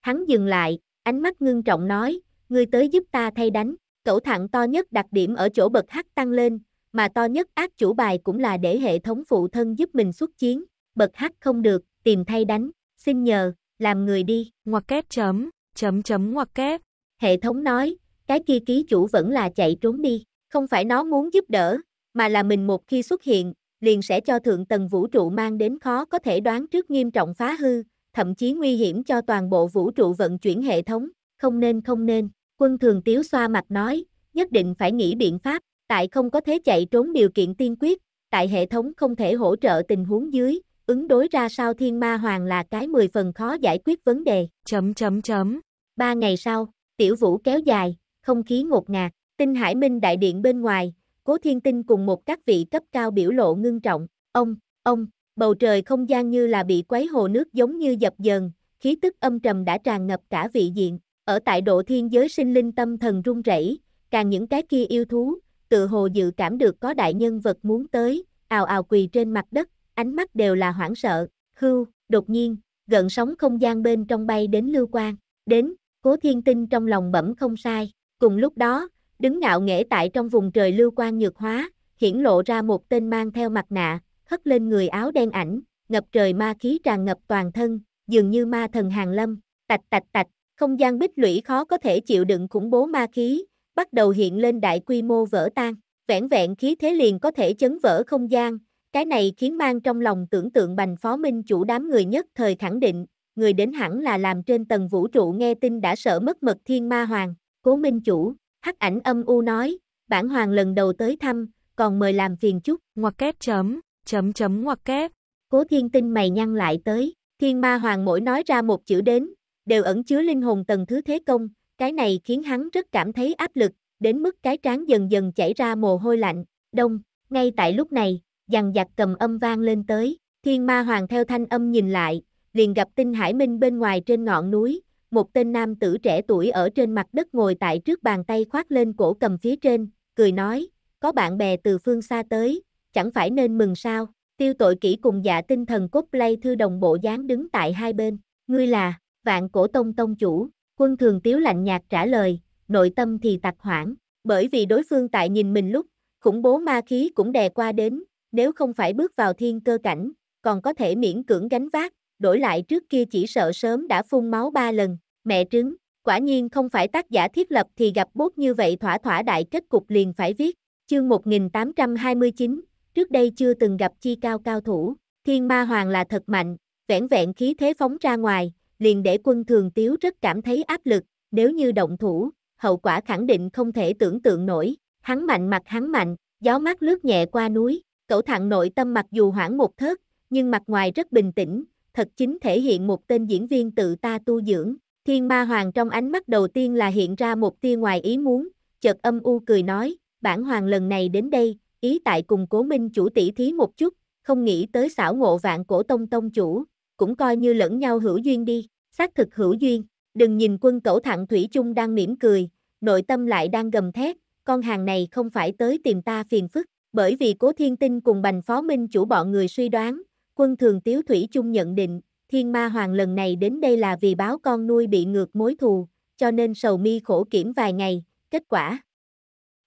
Hắn dừng lại, ánh mắt ngưng trọng nói, ngươi tới giúp ta thay đánh, cẩu thẳng to nhất đặc điểm ở chỗ bậc hắc tăng lên, mà to nhất ác chủ bài cũng là để hệ thống phụ thân giúp mình xuất chiến, bật hack không được, tìm thay đánh, xin nhờ, làm người đi, ngoặc kép chấm, chấm chấm ngoặc kép. Hệ thống nói, cái kia ký chủ vẫn là chạy trốn đi, không phải nó muốn giúp đỡ, mà là mình một khi xuất hiện, liền sẽ cho thượng tầng vũ trụ mang đến khó có thể đoán trước nghiêm trọng phá hư, thậm chí nguy hiểm cho toàn bộ vũ trụ vận chuyển hệ thống, không nên không nên, quân thường tiếu xoa mặt nói, nhất định phải nghĩ biện pháp, tại không có thế chạy trốn điều kiện tiên quyết, tại hệ thống không thể hỗ trợ tình huống dưới, ứng đối ra sao thiên ma hoàng là cái 10 phần khó giải quyết vấn đề. Chấm chấm chấm. Ba ngày sau, tiểu vũ kéo dài, không khí ngột ngạt, tinh hải minh đại điện bên ngoài, cố thiên tinh cùng một các vị cấp cao biểu lộ ngưng trọng, ông, ông, bầu trời không gian như là bị quấy hồ nước giống như dập dần, khí tức âm trầm đã tràn ngập cả vị diện, ở tại độ thiên giới sinh linh tâm thần run rẩy, càng những cái kia yêu thú, tự hồ dự cảm được có đại nhân vật muốn tới, ào ào quỳ trên mặt đất, ánh mắt đều là hoảng sợ, hưu, đột nhiên, gần sóng không gian bên trong bay đến lưu quan, đến, cố thiên tinh trong lòng bẩm không sai, cùng lúc đó, đứng ngạo nghễ tại trong vùng trời lưu quan nhược hóa, hiển lộ ra một tên mang theo mặt nạ, hất lên người áo đen ảnh, ngập trời ma khí tràn ngập toàn thân, dường như ma thần hàng lâm, tạch tạch tạch, không gian bích lũy khó có thể chịu đựng khủng bố ma khí, bắt đầu hiện lên đại quy mô vỡ tan, vẹn vẹn khí thế liền có thể chấn vỡ không gian, cái này khiến mang trong lòng tưởng tượng bành phó minh chủ đám người nhất thời khẳng định, người đến hẳn là làm trên tầng vũ trụ nghe tin đã sợ mất mật thiên ma hoàng, cố minh chủ, hắc ảnh âm u nói, bản hoàng lần đầu tới thăm, còn mời làm phiền chút, ngoặc kép chấm, chấm chấm ngoặc kép, cố thiên tinh mày nhăn lại tới, thiên ma hoàng mỗi nói ra một chữ đến, đều ẩn chứa linh hồn tầng thứ thế công, cái này khiến hắn rất cảm thấy áp lực, đến mức cái trán dần dần chảy ra mồ hôi lạnh, đông, ngay tại lúc này, dằn giặc cầm âm vang lên tới, thiên ma hoàng theo thanh âm nhìn lại, liền gặp tinh hải minh bên ngoài trên ngọn núi, một tên nam tử trẻ tuổi ở trên mặt đất ngồi tại trước bàn tay khoác lên cổ cầm phía trên, cười nói, có bạn bè từ phương xa tới, chẳng phải nên mừng sao, tiêu tội kỹ cùng dạ tinh thần cốt lay thư đồng bộ dáng đứng tại hai bên, ngươi là, vạn cổ tông tông chủ, Quân thường tiếu lạnh nhạt trả lời, nội tâm thì tặc hoảng, bởi vì đối phương tại nhìn mình lúc, khủng bố ma khí cũng đè qua đến, nếu không phải bước vào thiên cơ cảnh, còn có thể miễn cưỡng gánh vác, đổi lại trước kia chỉ sợ sớm đã phun máu ba lần, mẹ trứng, quả nhiên không phải tác giả thiết lập thì gặp bốt như vậy thỏa thỏa đại kết cục liền phải viết, chương 1829, trước đây chưa từng gặp chi cao cao thủ, thiên ma hoàng là thật mạnh, vẻn vẹn khí thế phóng ra ngoài, liền để quân thường tiếu rất cảm thấy áp lực, nếu như động thủ, hậu quả khẳng định không thể tưởng tượng nổi, hắn mạnh mặt hắn mạnh, gió mát lướt nhẹ qua núi, cẩu thẳng nội tâm mặc dù hoảng một thớt, nhưng mặt ngoài rất bình tĩnh, thật chính thể hiện một tên diễn viên tự ta tu dưỡng, thiên ma hoàng trong ánh mắt đầu tiên là hiện ra một tia ngoài ý muốn, chợt âm u cười nói, bản hoàng lần này đến đây, ý tại cùng cố minh chủ tỷ thí một chút, không nghĩ tới xảo ngộ vạn cổ tông tông chủ, cũng coi như lẫn nhau hữu duyên đi, xác thực hữu duyên, đừng nhìn quân cẩu thẳng Thủy chung đang mỉm cười, nội tâm lại đang gầm thét, con hàng này không phải tới tìm ta phiền phức, bởi vì cố thiên tinh cùng bành phó minh chủ bọn người suy đoán, quân thường tiếu Thủy chung nhận định, thiên ma hoàng lần này đến đây là vì báo con nuôi bị ngược mối thù, cho nên sầu mi khổ kiểm vài ngày, kết quả.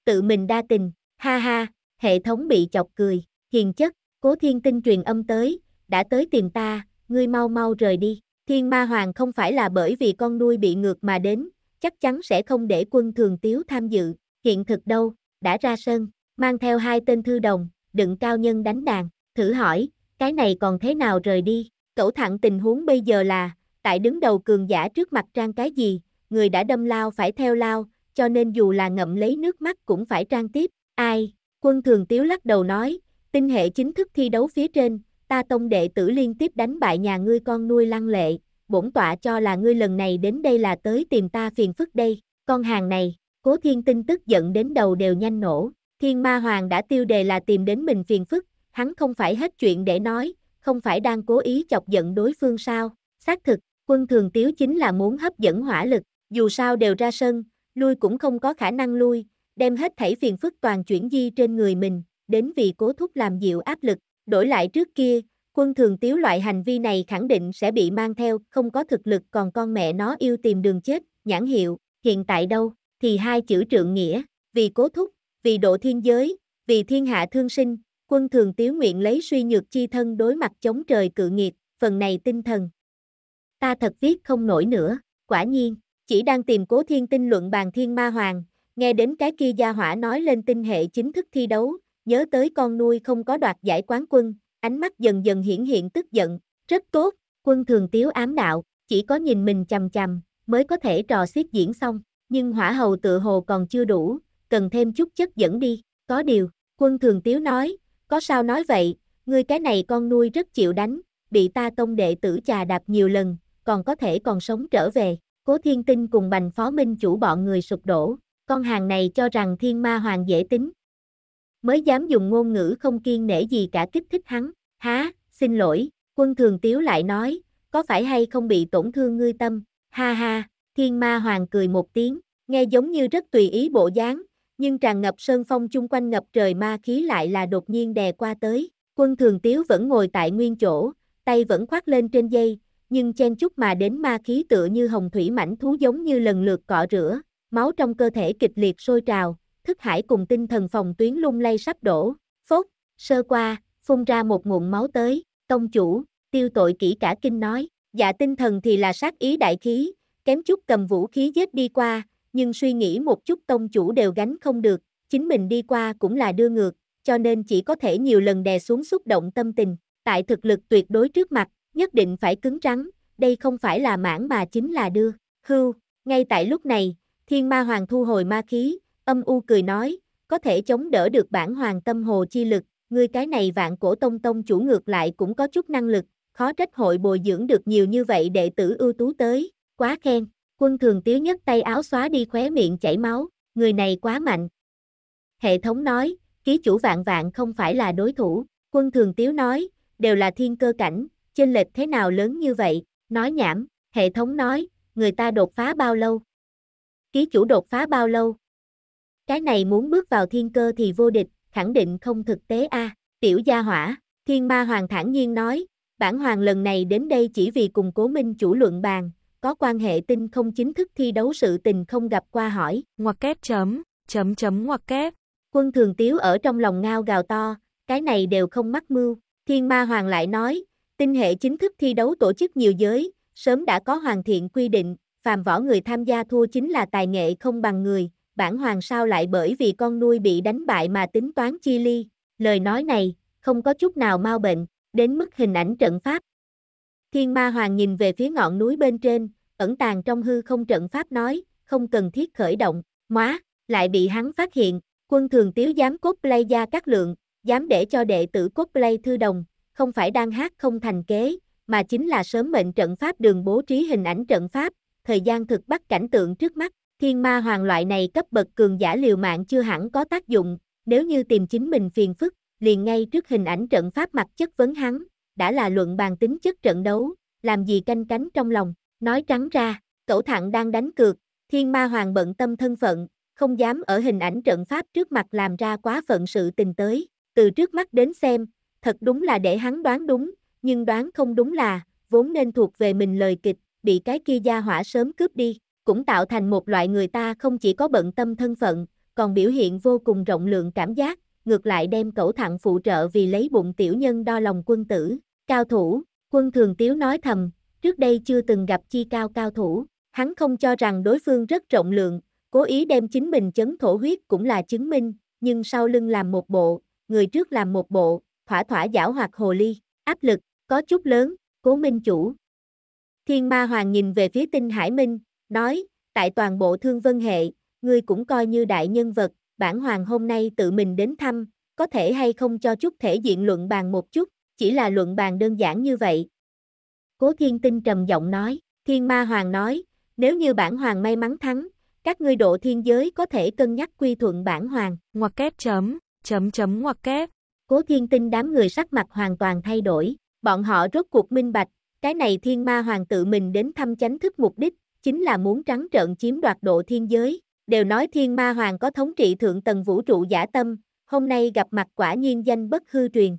Tự mình đa tình, ha ha, hệ thống bị chọc cười, hiền chất, cố thiên tinh truyền âm tới, đã tới tìm ta, ngươi mau mau rời đi. Thiên Ma Hoàng không phải là bởi vì con nuôi bị ngược mà đến, chắc chắn sẽ không để quân thường tiếu tham dự, hiện thực đâu, đã ra sân, mang theo hai tên thư đồng, đựng cao nhân đánh đàn, thử hỏi, cái này còn thế nào rời đi, cẩu thẳng tình huống bây giờ là, tại đứng đầu cường giả trước mặt trang cái gì, người đã đâm lao phải theo lao, cho nên dù là ngậm lấy nước mắt cũng phải trang tiếp, ai, quân thường tiếu lắc đầu nói, tinh hệ chính thức thi đấu phía trên, ta tông đệ tử liên tiếp đánh bại nhà ngươi con nuôi lăng lệ, bổn tọa cho là ngươi lần này đến đây là tới tìm ta phiền phức đây, con hàng này, cố thiên tinh tức giận đến đầu đều nhanh nổ, thiên ma hoàng đã tiêu đề là tìm đến mình phiền phức, hắn không phải hết chuyện để nói, không phải đang cố ý chọc giận đối phương sao, xác thực, quân thường tiếu chính là muốn hấp dẫn hỏa lực, dù sao đều ra sân, lui cũng không có khả năng lui, đem hết thảy phiền phức toàn chuyển di trên người mình, đến vì cố thúc làm dịu áp lực, Đổi lại trước kia, quân thường tiếu loại hành vi này khẳng định sẽ bị mang theo, không có thực lực còn con mẹ nó yêu tìm đường chết, nhãn hiệu, hiện tại đâu, thì hai chữ trượng nghĩa, vì cố thúc, vì độ thiên giới, vì thiên hạ thương sinh, quân thường tiếu nguyện lấy suy nhược chi thân đối mặt chống trời cự nghiệt, phần này tinh thần. Ta thật viết không nổi nữa, quả nhiên, chỉ đang tìm cố thiên tinh luận bàn thiên ma hoàng, nghe đến cái kia gia hỏa nói lên tinh hệ chính thức thi đấu, nhớ tới con nuôi không có đoạt giải quán quân, ánh mắt dần dần hiển hiện tức giận, rất tốt, quân thường tiếu ám đạo, chỉ có nhìn mình chằm chằm, mới có thể trò xiết diễn xong, nhưng hỏa hầu tự hồ còn chưa đủ, cần thêm chút chất dẫn đi, có điều, quân thường tiếu nói, có sao nói vậy, ngươi cái này con nuôi rất chịu đánh, bị ta tông đệ tử trà đạp nhiều lần, còn có thể còn sống trở về, cố thiên tinh cùng bành phó minh chủ bọn người sụp đổ, con hàng này cho rằng thiên ma hoàng dễ tính, mới dám dùng ngôn ngữ không kiên nể gì cả kích thích hắn, há, xin lỗi, quân thường tiếu lại nói, có phải hay không bị tổn thương ngươi tâm, ha ha, thiên ma hoàng cười một tiếng, nghe giống như rất tùy ý bộ dáng, nhưng tràn ngập sơn phong chung quanh ngập trời ma khí lại là đột nhiên đè qua tới, quân thường tiếu vẫn ngồi tại nguyên chỗ, tay vẫn khoác lên trên dây, nhưng chen chút mà đến ma khí tựa như hồng thủy mảnh thú giống như lần lượt cọ rửa, máu trong cơ thể kịch liệt sôi trào, thức hải cùng tinh thần phòng tuyến lung lay sắp đổ, phốt, sơ qua, phun ra một nguồn máu tới, tông chủ, tiêu tội kỹ cả kinh nói, dạ tinh thần thì là sát ý đại khí, kém chút cầm vũ khí giết đi qua, nhưng suy nghĩ một chút tông chủ đều gánh không được, chính mình đi qua cũng là đưa ngược, cho nên chỉ có thể nhiều lần đè xuống xúc động tâm tình, tại thực lực tuyệt đối trước mặt, nhất định phải cứng rắn, đây không phải là mãn mà chính là đưa, hưu, ngay tại lúc này, thiên ma hoàng thu hồi ma khí, Âm u cười nói, có thể chống đỡ được bản hoàng tâm hồ chi lực, ngươi cái này vạn cổ tông tông chủ ngược lại cũng có chút năng lực, khó trách hội bồi dưỡng được nhiều như vậy đệ tử ưu tú tới, quá khen. Quân thường tiếu nhất tay áo xóa đi khóe miệng chảy máu, người này quá mạnh. Hệ thống nói, ký chủ vạn vạn không phải là đối thủ, quân thường tiếu nói, đều là thiên cơ cảnh, chênh lệch thế nào lớn như vậy, nói nhảm, hệ thống nói, người ta đột phá bao lâu? Ký chủ đột phá bao lâu? Cái này muốn bước vào thiên cơ thì vô địch, khẳng định không thực tế a à. Tiểu gia hỏa, thiên ma hoàng thản nhiên nói, bản hoàng lần này đến đây chỉ vì cùng cố minh chủ luận bàn, có quan hệ tinh không chính thức thi đấu sự tình không gặp qua hỏi, ngoặc kép chấm, chấm chấm ngoặc kép. Quân thường tiếu ở trong lòng ngao gào to, cái này đều không mắc mưu, thiên ma hoàng lại nói, tinh hệ chính thức thi đấu tổ chức nhiều giới, sớm đã có hoàn thiện quy định, phàm võ người tham gia thua chính là tài nghệ không bằng người, bản hoàng sao lại bởi vì con nuôi bị đánh bại mà tính toán chi ly, lời nói này, không có chút nào mau bệnh, đến mức hình ảnh trận pháp. Thiên ma hoàng nhìn về phía ngọn núi bên trên, ẩn tàng trong hư không trận pháp nói, không cần thiết khởi động, móa, lại bị hắn phát hiện, quân thường tiếu dám cốt play ra các lượng, dám để cho đệ tử cốt play thư đồng, không phải đang hát không thành kế, mà chính là sớm mệnh trận pháp đường bố trí hình ảnh trận pháp, thời gian thực bắt cảnh tượng trước mắt. Thiên ma hoàng loại này cấp bậc cường giả liều mạng chưa hẳn có tác dụng, nếu như tìm chính mình phiền phức, liền ngay trước hình ảnh trận pháp mặt chất vấn hắn, đã là luận bàn tính chất trận đấu, làm gì canh cánh trong lòng, nói trắng ra, cậu thẳng đang đánh cược, thiên ma hoàng bận tâm thân phận, không dám ở hình ảnh trận pháp trước mặt làm ra quá phận sự tình tới, từ trước mắt đến xem, thật đúng là để hắn đoán đúng, nhưng đoán không đúng là, vốn nên thuộc về mình lời kịch, bị cái kia gia hỏa sớm cướp đi cũng tạo thành một loại người ta không chỉ có bận tâm thân phận, còn biểu hiện vô cùng rộng lượng cảm giác, ngược lại đem cẩu thẳng phụ trợ vì lấy bụng tiểu nhân đo lòng quân tử, cao thủ, quân thường tiếu nói thầm, trước đây chưa từng gặp chi cao cao thủ, hắn không cho rằng đối phương rất rộng lượng, cố ý đem chính mình chấn thổ huyết cũng là chứng minh, nhưng sau lưng làm một bộ, người trước làm một bộ, thỏa thỏa giảo hoặc hồ ly, áp lực, có chút lớn, cố minh chủ. Thiên ma hoàng nhìn về phía tinh hải minh, nói, tại toàn bộ thương vân hệ, ngươi cũng coi như đại nhân vật, bản hoàng hôm nay tự mình đến thăm, có thể hay không cho chút thể diện luận bàn một chút, chỉ là luận bàn đơn giản như vậy. Cố thiên tinh trầm giọng nói, thiên ma hoàng nói, nếu như bản hoàng may mắn thắng, các ngươi độ thiên giới có thể cân nhắc quy thuận bản hoàng, ngoặc kép chấm, chấm chấm ngoặc kép. Cố thiên tinh đám người sắc mặt hoàn toàn thay đổi, bọn họ rốt cuộc minh bạch, cái này thiên ma hoàng tự mình đến thăm chánh thức mục đích, chính là muốn trắng trợn chiếm đoạt độ thiên giới, đều nói thiên ma hoàng có thống trị thượng tầng vũ trụ giả tâm, hôm nay gặp mặt quả nhiên danh bất hư truyền.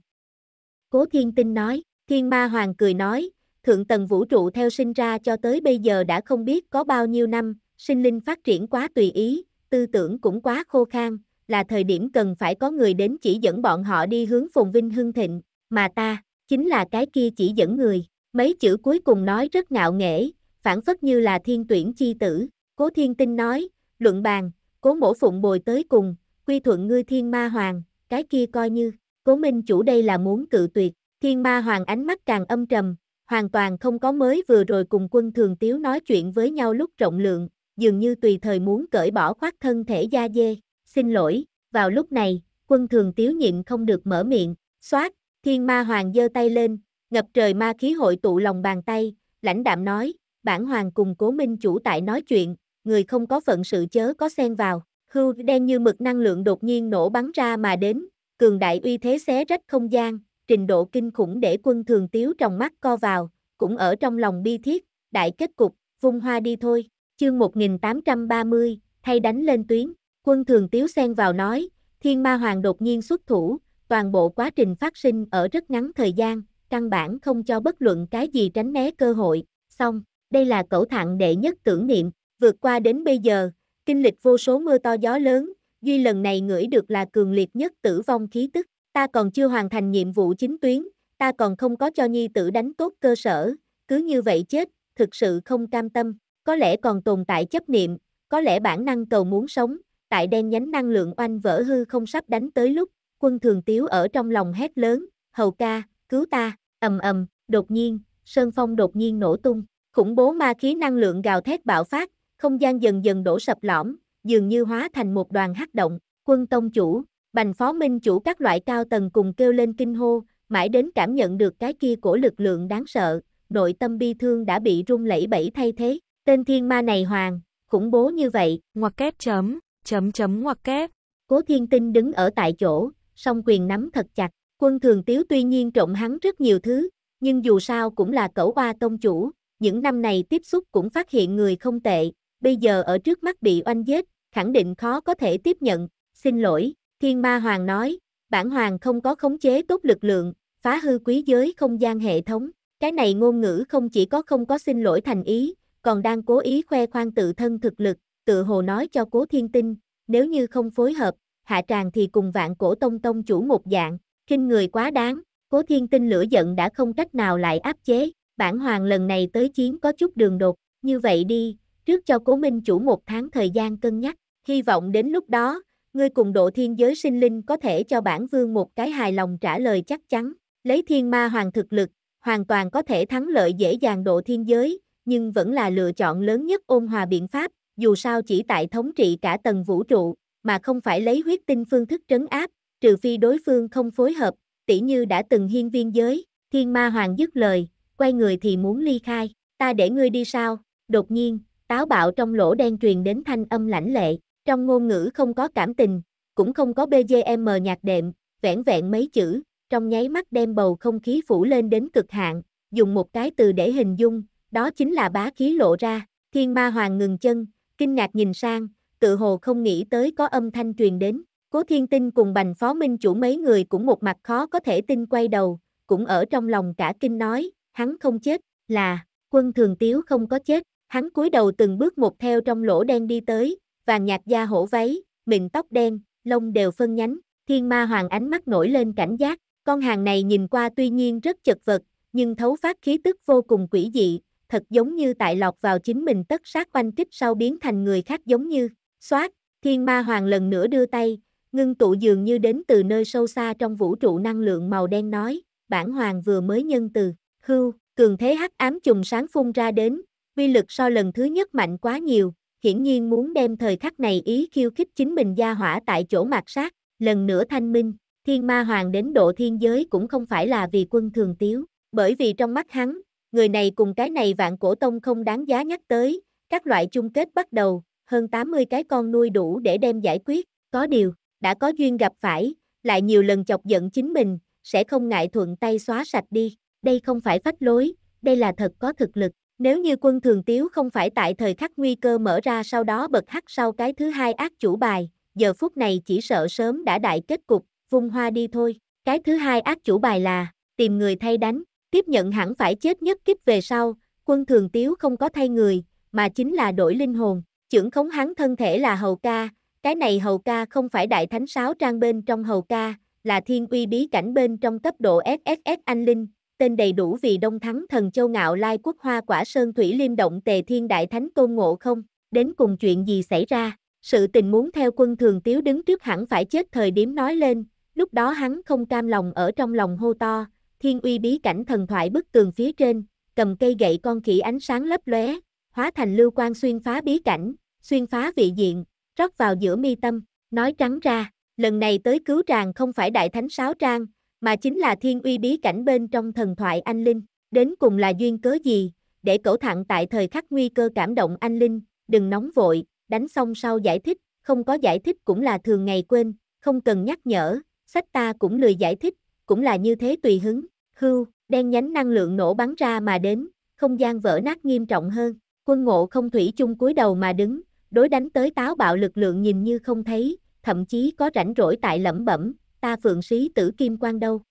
Cố thiên tinh nói, thiên ma hoàng cười nói, thượng tầng vũ trụ theo sinh ra cho tới bây giờ đã không biết có bao nhiêu năm, sinh linh phát triển quá tùy ý, tư tưởng cũng quá khô khan, là thời điểm cần phải có người đến chỉ dẫn bọn họ đi hướng phồn vinh hưng thịnh, mà ta, chính là cái kia chỉ dẫn người. Mấy chữ cuối cùng nói rất ngạo nghễ, phản phất như là thiên tuyển chi tử, cố thiên tinh nói, luận bàn, cố mổ phụng bồi tới cùng, quy thuận ngươi thiên ma hoàng, cái kia coi như, cố minh chủ đây là muốn cự tuyệt, thiên ma hoàng ánh mắt càng âm trầm, hoàn toàn không có mới vừa rồi cùng quân thường tiếu nói chuyện với nhau lúc rộng lượng, dường như tùy thời muốn cởi bỏ khoác thân thể da dê, xin lỗi, vào lúc này, quân thường tiếu nhịn không được mở miệng, xoát, thiên ma hoàng giơ tay lên, ngập trời ma khí hội tụ lòng bàn tay, lãnh đạm nói, bản hoàng cùng cố minh chủ tại nói chuyện, người không có phận sự chớ có xen vào, hưu đen như mực năng lượng đột nhiên nổ bắn ra mà đến, cường đại uy thế xé rách không gian, trình độ kinh khủng để quân thường tiếu trong mắt co vào, cũng ở trong lòng bi thiết, đại kết cục, vung hoa đi thôi, chương 1830, thay đánh lên tuyến, quân thường tiếu xen vào nói, thiên ma hoàng đột nhiên xuất thủ, toàn bộ quá trình phát sinh ở rất ngắn thời gian, căn bản không cho bất luận cái gì tránh né cơ hội, xong đây là cẩu thạng đệ nhất tưởng niệm, vượt qua đến bây giờ, kinh lịch vô số mưa to gió lớn, duy lần này ngửi được là cường liệt nhất tử vong khí tức, ta còn chưa hoàn thành nhiệm vụ chính tuyến, ta còn không có cho nhi tử đánh tốt cơ sở, cứ như vậy chết, thực sự không cam tâm, có lẽ còn tồn tại chấp niệm, có lẽ bản năng cầu muốn sống, tại đen nhánh năng lượng oanh vỡ hư không sắp đánh tới lúc, quân thường tiếu ở trong lòng hét lớn, hầu ca, cứu ta, ầm ầm, đột nhiên, sơn phong đột nhiên nổ tung, Khủng bố ma khí năng lượng gào thét bạo phát, không gian dần dần đổ sập lõm, dường như hóa thành một đoàn hắc động, quân tông chủ, bành phó minh chủ các loại cao tầng cùng kêu lên kinh hô, mãi đến cảm nhận được cái kia của lực lượng đáng sợ, nội tâm bi thương đã bị rung lẫy bẫy thay thế, tên thiên ma này hoàng, khủng bố như vậy, ngoặc kép chấm, chấm chấm ngoặc kép. Cố thiên tinh đứng ở tại chỗ, song quyền nắm thật chặt, quân thường tiếu tuy nhiên trộm hắn rất nhiều thứ, nhưng dù sao cũng là cẩu ba tông chủ, những năm này tiếp xúc cũng phát hiện người không tệ, bây giờ ở trước mắt bị oanh giết, khẳng định khó có thể tiếp nhận, xin lỗi, Thiên Ma Hoàng nói, bản Hoàng không có khống chế tốt lực lượng, phá hư quý giới không gian hệ thống, cái này ngôn ngữ không chỉ có không có xin lỗi thành ý, còn đang cố ý khoe khoang tự thân thực lực, tự hồ nói cho cố thiên tinh, nếu như không phối hợp, hạ tràng thì cùng vạn cổ tông tông chủ một dạng, kinh người quá đáng, cố thiên tinh lửa giận đã không cách nào lại áp chế bản hoàng lần này tới chiến có chút đường đột, như vậy đi, trước cho cố minh chủ một tháng thời gian cân nhắc, hy vọng đến lúc đó, ngươi cùng độ thiên giới sinh linh có thể cho bản vương một cái hài lòng trả lời chắc chắn, lấy thiên ma hoàng thực lực, hoàn toàn có thể thắng lợi dễ dàng độ thiên giới, nhưng vẫn là lựa chọn lớn nhất ôn hòa biện pháp, dù sao chỉ tại thống trị cả tầng vũ trụ, mà không phải lấy huyết tinh phương thức trấn áp, trừ phi đối phương không phối hợp, tỷ như đã từng hiên viên giới, thiên ma hoàng dứt lời, quay người thì muốn ly khai, ta để ngươi đi sao, đột nhiên, táo bạo trong lỗ đen truyền đến thanh âm lãnh lệ, trong ngôn ngữ không có cảm tình, cũng không có BGM nhạc đệm, vẻn vẹn mấy chữ, trong nháy mắt đem bầu không khí phủ lên đến cực hạn, dùng một cái từ để hình dung, đó chính là bá khí lộ ra, thiên ma hoàng ngừng chân, kinh ngạc nhìn sang, tự hồ không nghĩ tới có âm thanh truyền đến, cố thiên tinh cùng bành phó minh chủ mấy người cũng một mặt khó có thể tin quay đầu, cũng ở trong lòng cả kinh nói, hắn không chết, là, quân thường tiếu không có chết, hắn cúi đầu từng bước một theo trong lỗ đen đi tới, vàng nhạt da hổ váy, mịn tóc đen, lông đều phân nhánh, thiên ma hoàng ánh mắt nổi lên cảnh giác, con hàng này nhìn qua tuy nhiên rất chật vật, nhưng thấu phát khí tức vô cùng quỷ dị, thật giống như tại lọt vào chính mình tất sát oanh kích sau biến thành người khác giống như, xoát, thiên ma hoàng lần nữa đưa tay, ngưng tụ dường như đến từ nơi sâu xa trong vũ trụ năng lượng màu đen nói, bản hoàng vừa mới nhân từ, hưu, cường thế hắc ám trùng sáng phun ra đến, uy lực so lần thứ nhất mạnh quá nhiều, hiển nhiên muốn đem thời khắc này ý khiêu khích chính mình gia hỏa tại chỗ mạt sát, lần nữa thanh minh, thiên ma hoàng đến độ thiên giới cũng không phải là vì quân thường tiếu, bởi vì trong mắt hắn, người này cùng cái này vạn cổ tông không đáng giá nhắc tới, các loại chung kết bắt đầu, hơn 80 cái con nuôi đủ để đem giải quyết, có điều, đã có duyên gặp phải, lại nhiều lần chọc giận chính mình, sẽ không ngại thuận tay xóa sạch đi đây không phải phách lối, đây là thật có thực lực. Nếu như quân thường tiếu không phải tại thời khắc nguy cơ mở ra sau đó bật hắc sau cái thứ hai ác chủ bài, giờ phút này chỉ sợ sớm đã đại kết cục, vung hoa đi thôi. Cái thứ hai ác chủ bài là, tìm người thay đánh, tiếp nhận hẳn phải chết nhất kích về sau, quân thường tiếu không có thay người, mà chính là đổi linh hồn, trưởng khống hắn thân thể là hầu ca, cái này hầu ca không phải đại thánh sáo trang bên trong hầu ca, là thiên uy bí cảnh bên trong cấp độ SSS anh linh, tên đầy đủ vì Đông Thắng Thần Châu Ngạo Lai Quốc Hoa Quả Sơn Thủy Liêm Động Tề Thiên Đại Thánh Tôn Ngộ không, đến cùng chuyện gì xảy ra, sự tình muốn theo quân thường tiếu đứng trước hẳn phải chết thời điểm nói lên, lúc đó hắn không cam lòng ở trong lòng hô to, thiên uy bí cảnh thần thoại bức tường phía trên, cầm cây gậy con khỉ ánh sáng lấp lóe, hóa thành lưu quan xuyên phá bí cảnh, xuyên phá vị diện, rót vào giữa mi tâm, nói trắng ra, lần này tới cứu tràng không phải đại thánh sáo trang, mà chính là thiên uy bí cảnh bên trong thần thoại anh Linh, đến cùng là duyên cớ gì, để cẩu thẳng tại thời khắc nguy cơ cảm động anh Linh, đừng nóng vội, đánh xong sau giải thích, không có giải thích cũng là thường ngày quên, không cần nhắc nhở, sách ta cũng lười giải thích, cũng là như thế tùy hứng, hưu, đen nhánh năng lượng nổ bắn ra mà đến, không gian vỡ nát nghiêm trọng hơn, quân ngộ không thủy chung cúi đầu mà đứng, đối đánh tới táo bạo lực lượng nhìn như không thấy, thậm chí có rảnh rỗi tại lẩm bẩm, ta phượng sĩ tử kim quan đâu?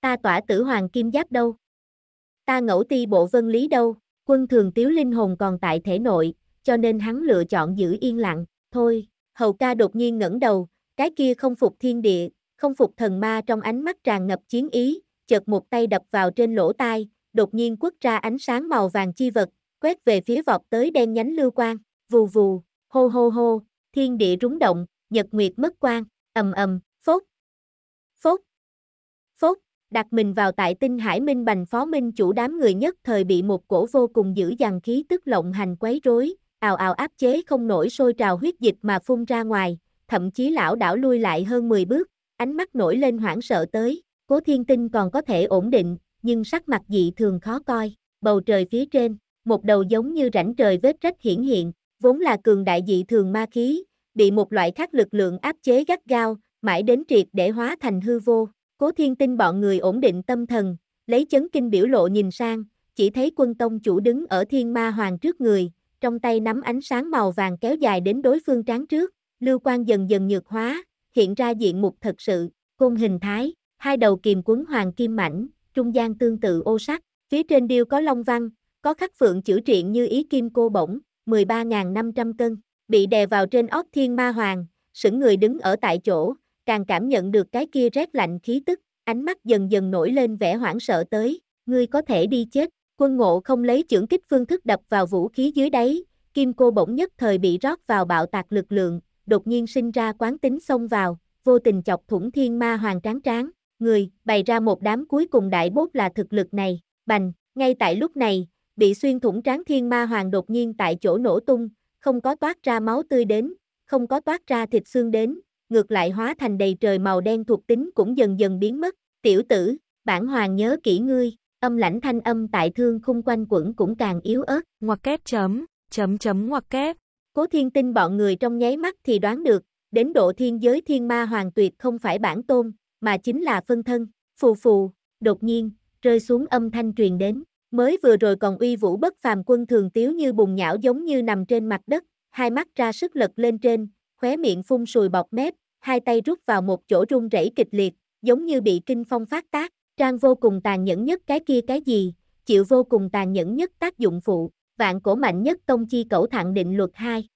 Ta tỏa tử hoàng kim giáp đâu? Ta ngẫu ti bộ vân lý đâu? Quân thường tiếu linh hồn còn tại thể nội, cho nên hắn lựa chọn giữ yên lặng, thôi, hầu ca đột nhiên ngẩng đầu, cái kia không phục thiên địa, không phục thần ma trong ánh mắt tràn ngập chiến ý, chợt một tay đập vào trên lỗ tai, đột nhiên quất ra ánh sáng màu vàng chi vật, quét về phía vọt tới đen nhánh lưu quang, vù vù, hô hô hô, thiên địa rúng động, nhật nguyệt mất quang, ầm ầm, phốt, đặt mình vào tại tinh hải minh bành phó minh chủ đám người nhất thời bị một cổ vô cùng dữ dằn khí tức lộng hành quấy rối, ào ào áp chế không nổi sôi trào huyết dịch mà phun ra ngoài, thậm chí lão đảo lui lại hơn 10 bước, ánh mắt nổi lên hoảng sợ tới, cố thiên tinh còn có thể ổn định, nhưng sắc mặt dị thường khó coi, bầu trời phía trên, một đầu giống như rãnh trời vết rách hiển hiện, vốn là cường đại dị thường ma khí, bị một loại khác lực lượng áp chế gắt gao, mãi đến triệt để hóa thành hư vô, Cố thiên tinh bọn người ổn định tâm thần, lấy chấn kinh biểu lộ nhìn sang, chỉ thấy quân tông chủ đứng ở thiên ma hoàng trước người, trong tay nắm ánh sáng màu vàng kéo dài đến đối phương trán trước, lưu quan dần dần nhược hóa, hiện ra diện mục thật sự, cung hình thái, hai đầu kiềm quấn hoàng kim mảnh, trung gian tương tự ô sắc, phía trên điêu có long văn, có khắc phượng chữ triện như ý kim cô bổng, 13.500 cân, bị đè vào trên óc thiên ma hoàng, sững người đứng ở tại chỗ, càng cảm nhận được cái kia rét lạnh khí tức, ánh mắt dần dần nổi lên vẻ hoảng sợ tới, ngươi có thể đi chết, quân ngộ không lấy trưởng kích phương thức đập vào vũ khí dưới đáy, kim cô bỗng nhất thời bị rót vào bạo tạc lực lượng, đột nhiên sinh ra quán tính xông vào, vô tình chọc thủng thiên ma hoàng tráng tráng, người, bày ra một đám cuối cùng đại bốt là thực lực này, bành, ngay tại lúc này, bị xuyên thủng tráng thiên ma hoàng đột nhiên tại chỗ nổ tung, không có toát ra máu tươi đến, không có toát ra thịt xương đến, ngược lại hóa thành đầy trời màu đen thuộc tính cũng dần dần biến mất, tiểu tử, bản hoàng nhớ kỹ ngươi, âm lãnh thanh âm tại thương khung quanh quẩn cũng càng yếu ớt, ngoặc kép chấm, chấm chấm ngoặc kép. Cố thiên tinh bọn người trong nháy mắt thì đoán được, đến độ thiên giới thiên ma hoàng tuyệt không phải bản tôn, mà chính là phân thân, phù phù, đột nhiên, rơi xuống âm thanh truyền đến, mới vừa rồi còn uy vũ bất phàm quân thường tiếu như bùng nhão giống như nằm trên mặt đất, hai mắt ra sức lật lên trên, khóe miệng phun sùi bọc mép, hai tay rút vào một chỗ rung rẩy kịch liệt, giống như bị kinh phong phát tác, trang vô cùng tàn nhẫn nhất cái kia cái gì, chịu vô cùng tàn nhẫn nhất tác dụng phụ, vạn cổ mạnh nhất tông chi cẩu thạng định luật 2.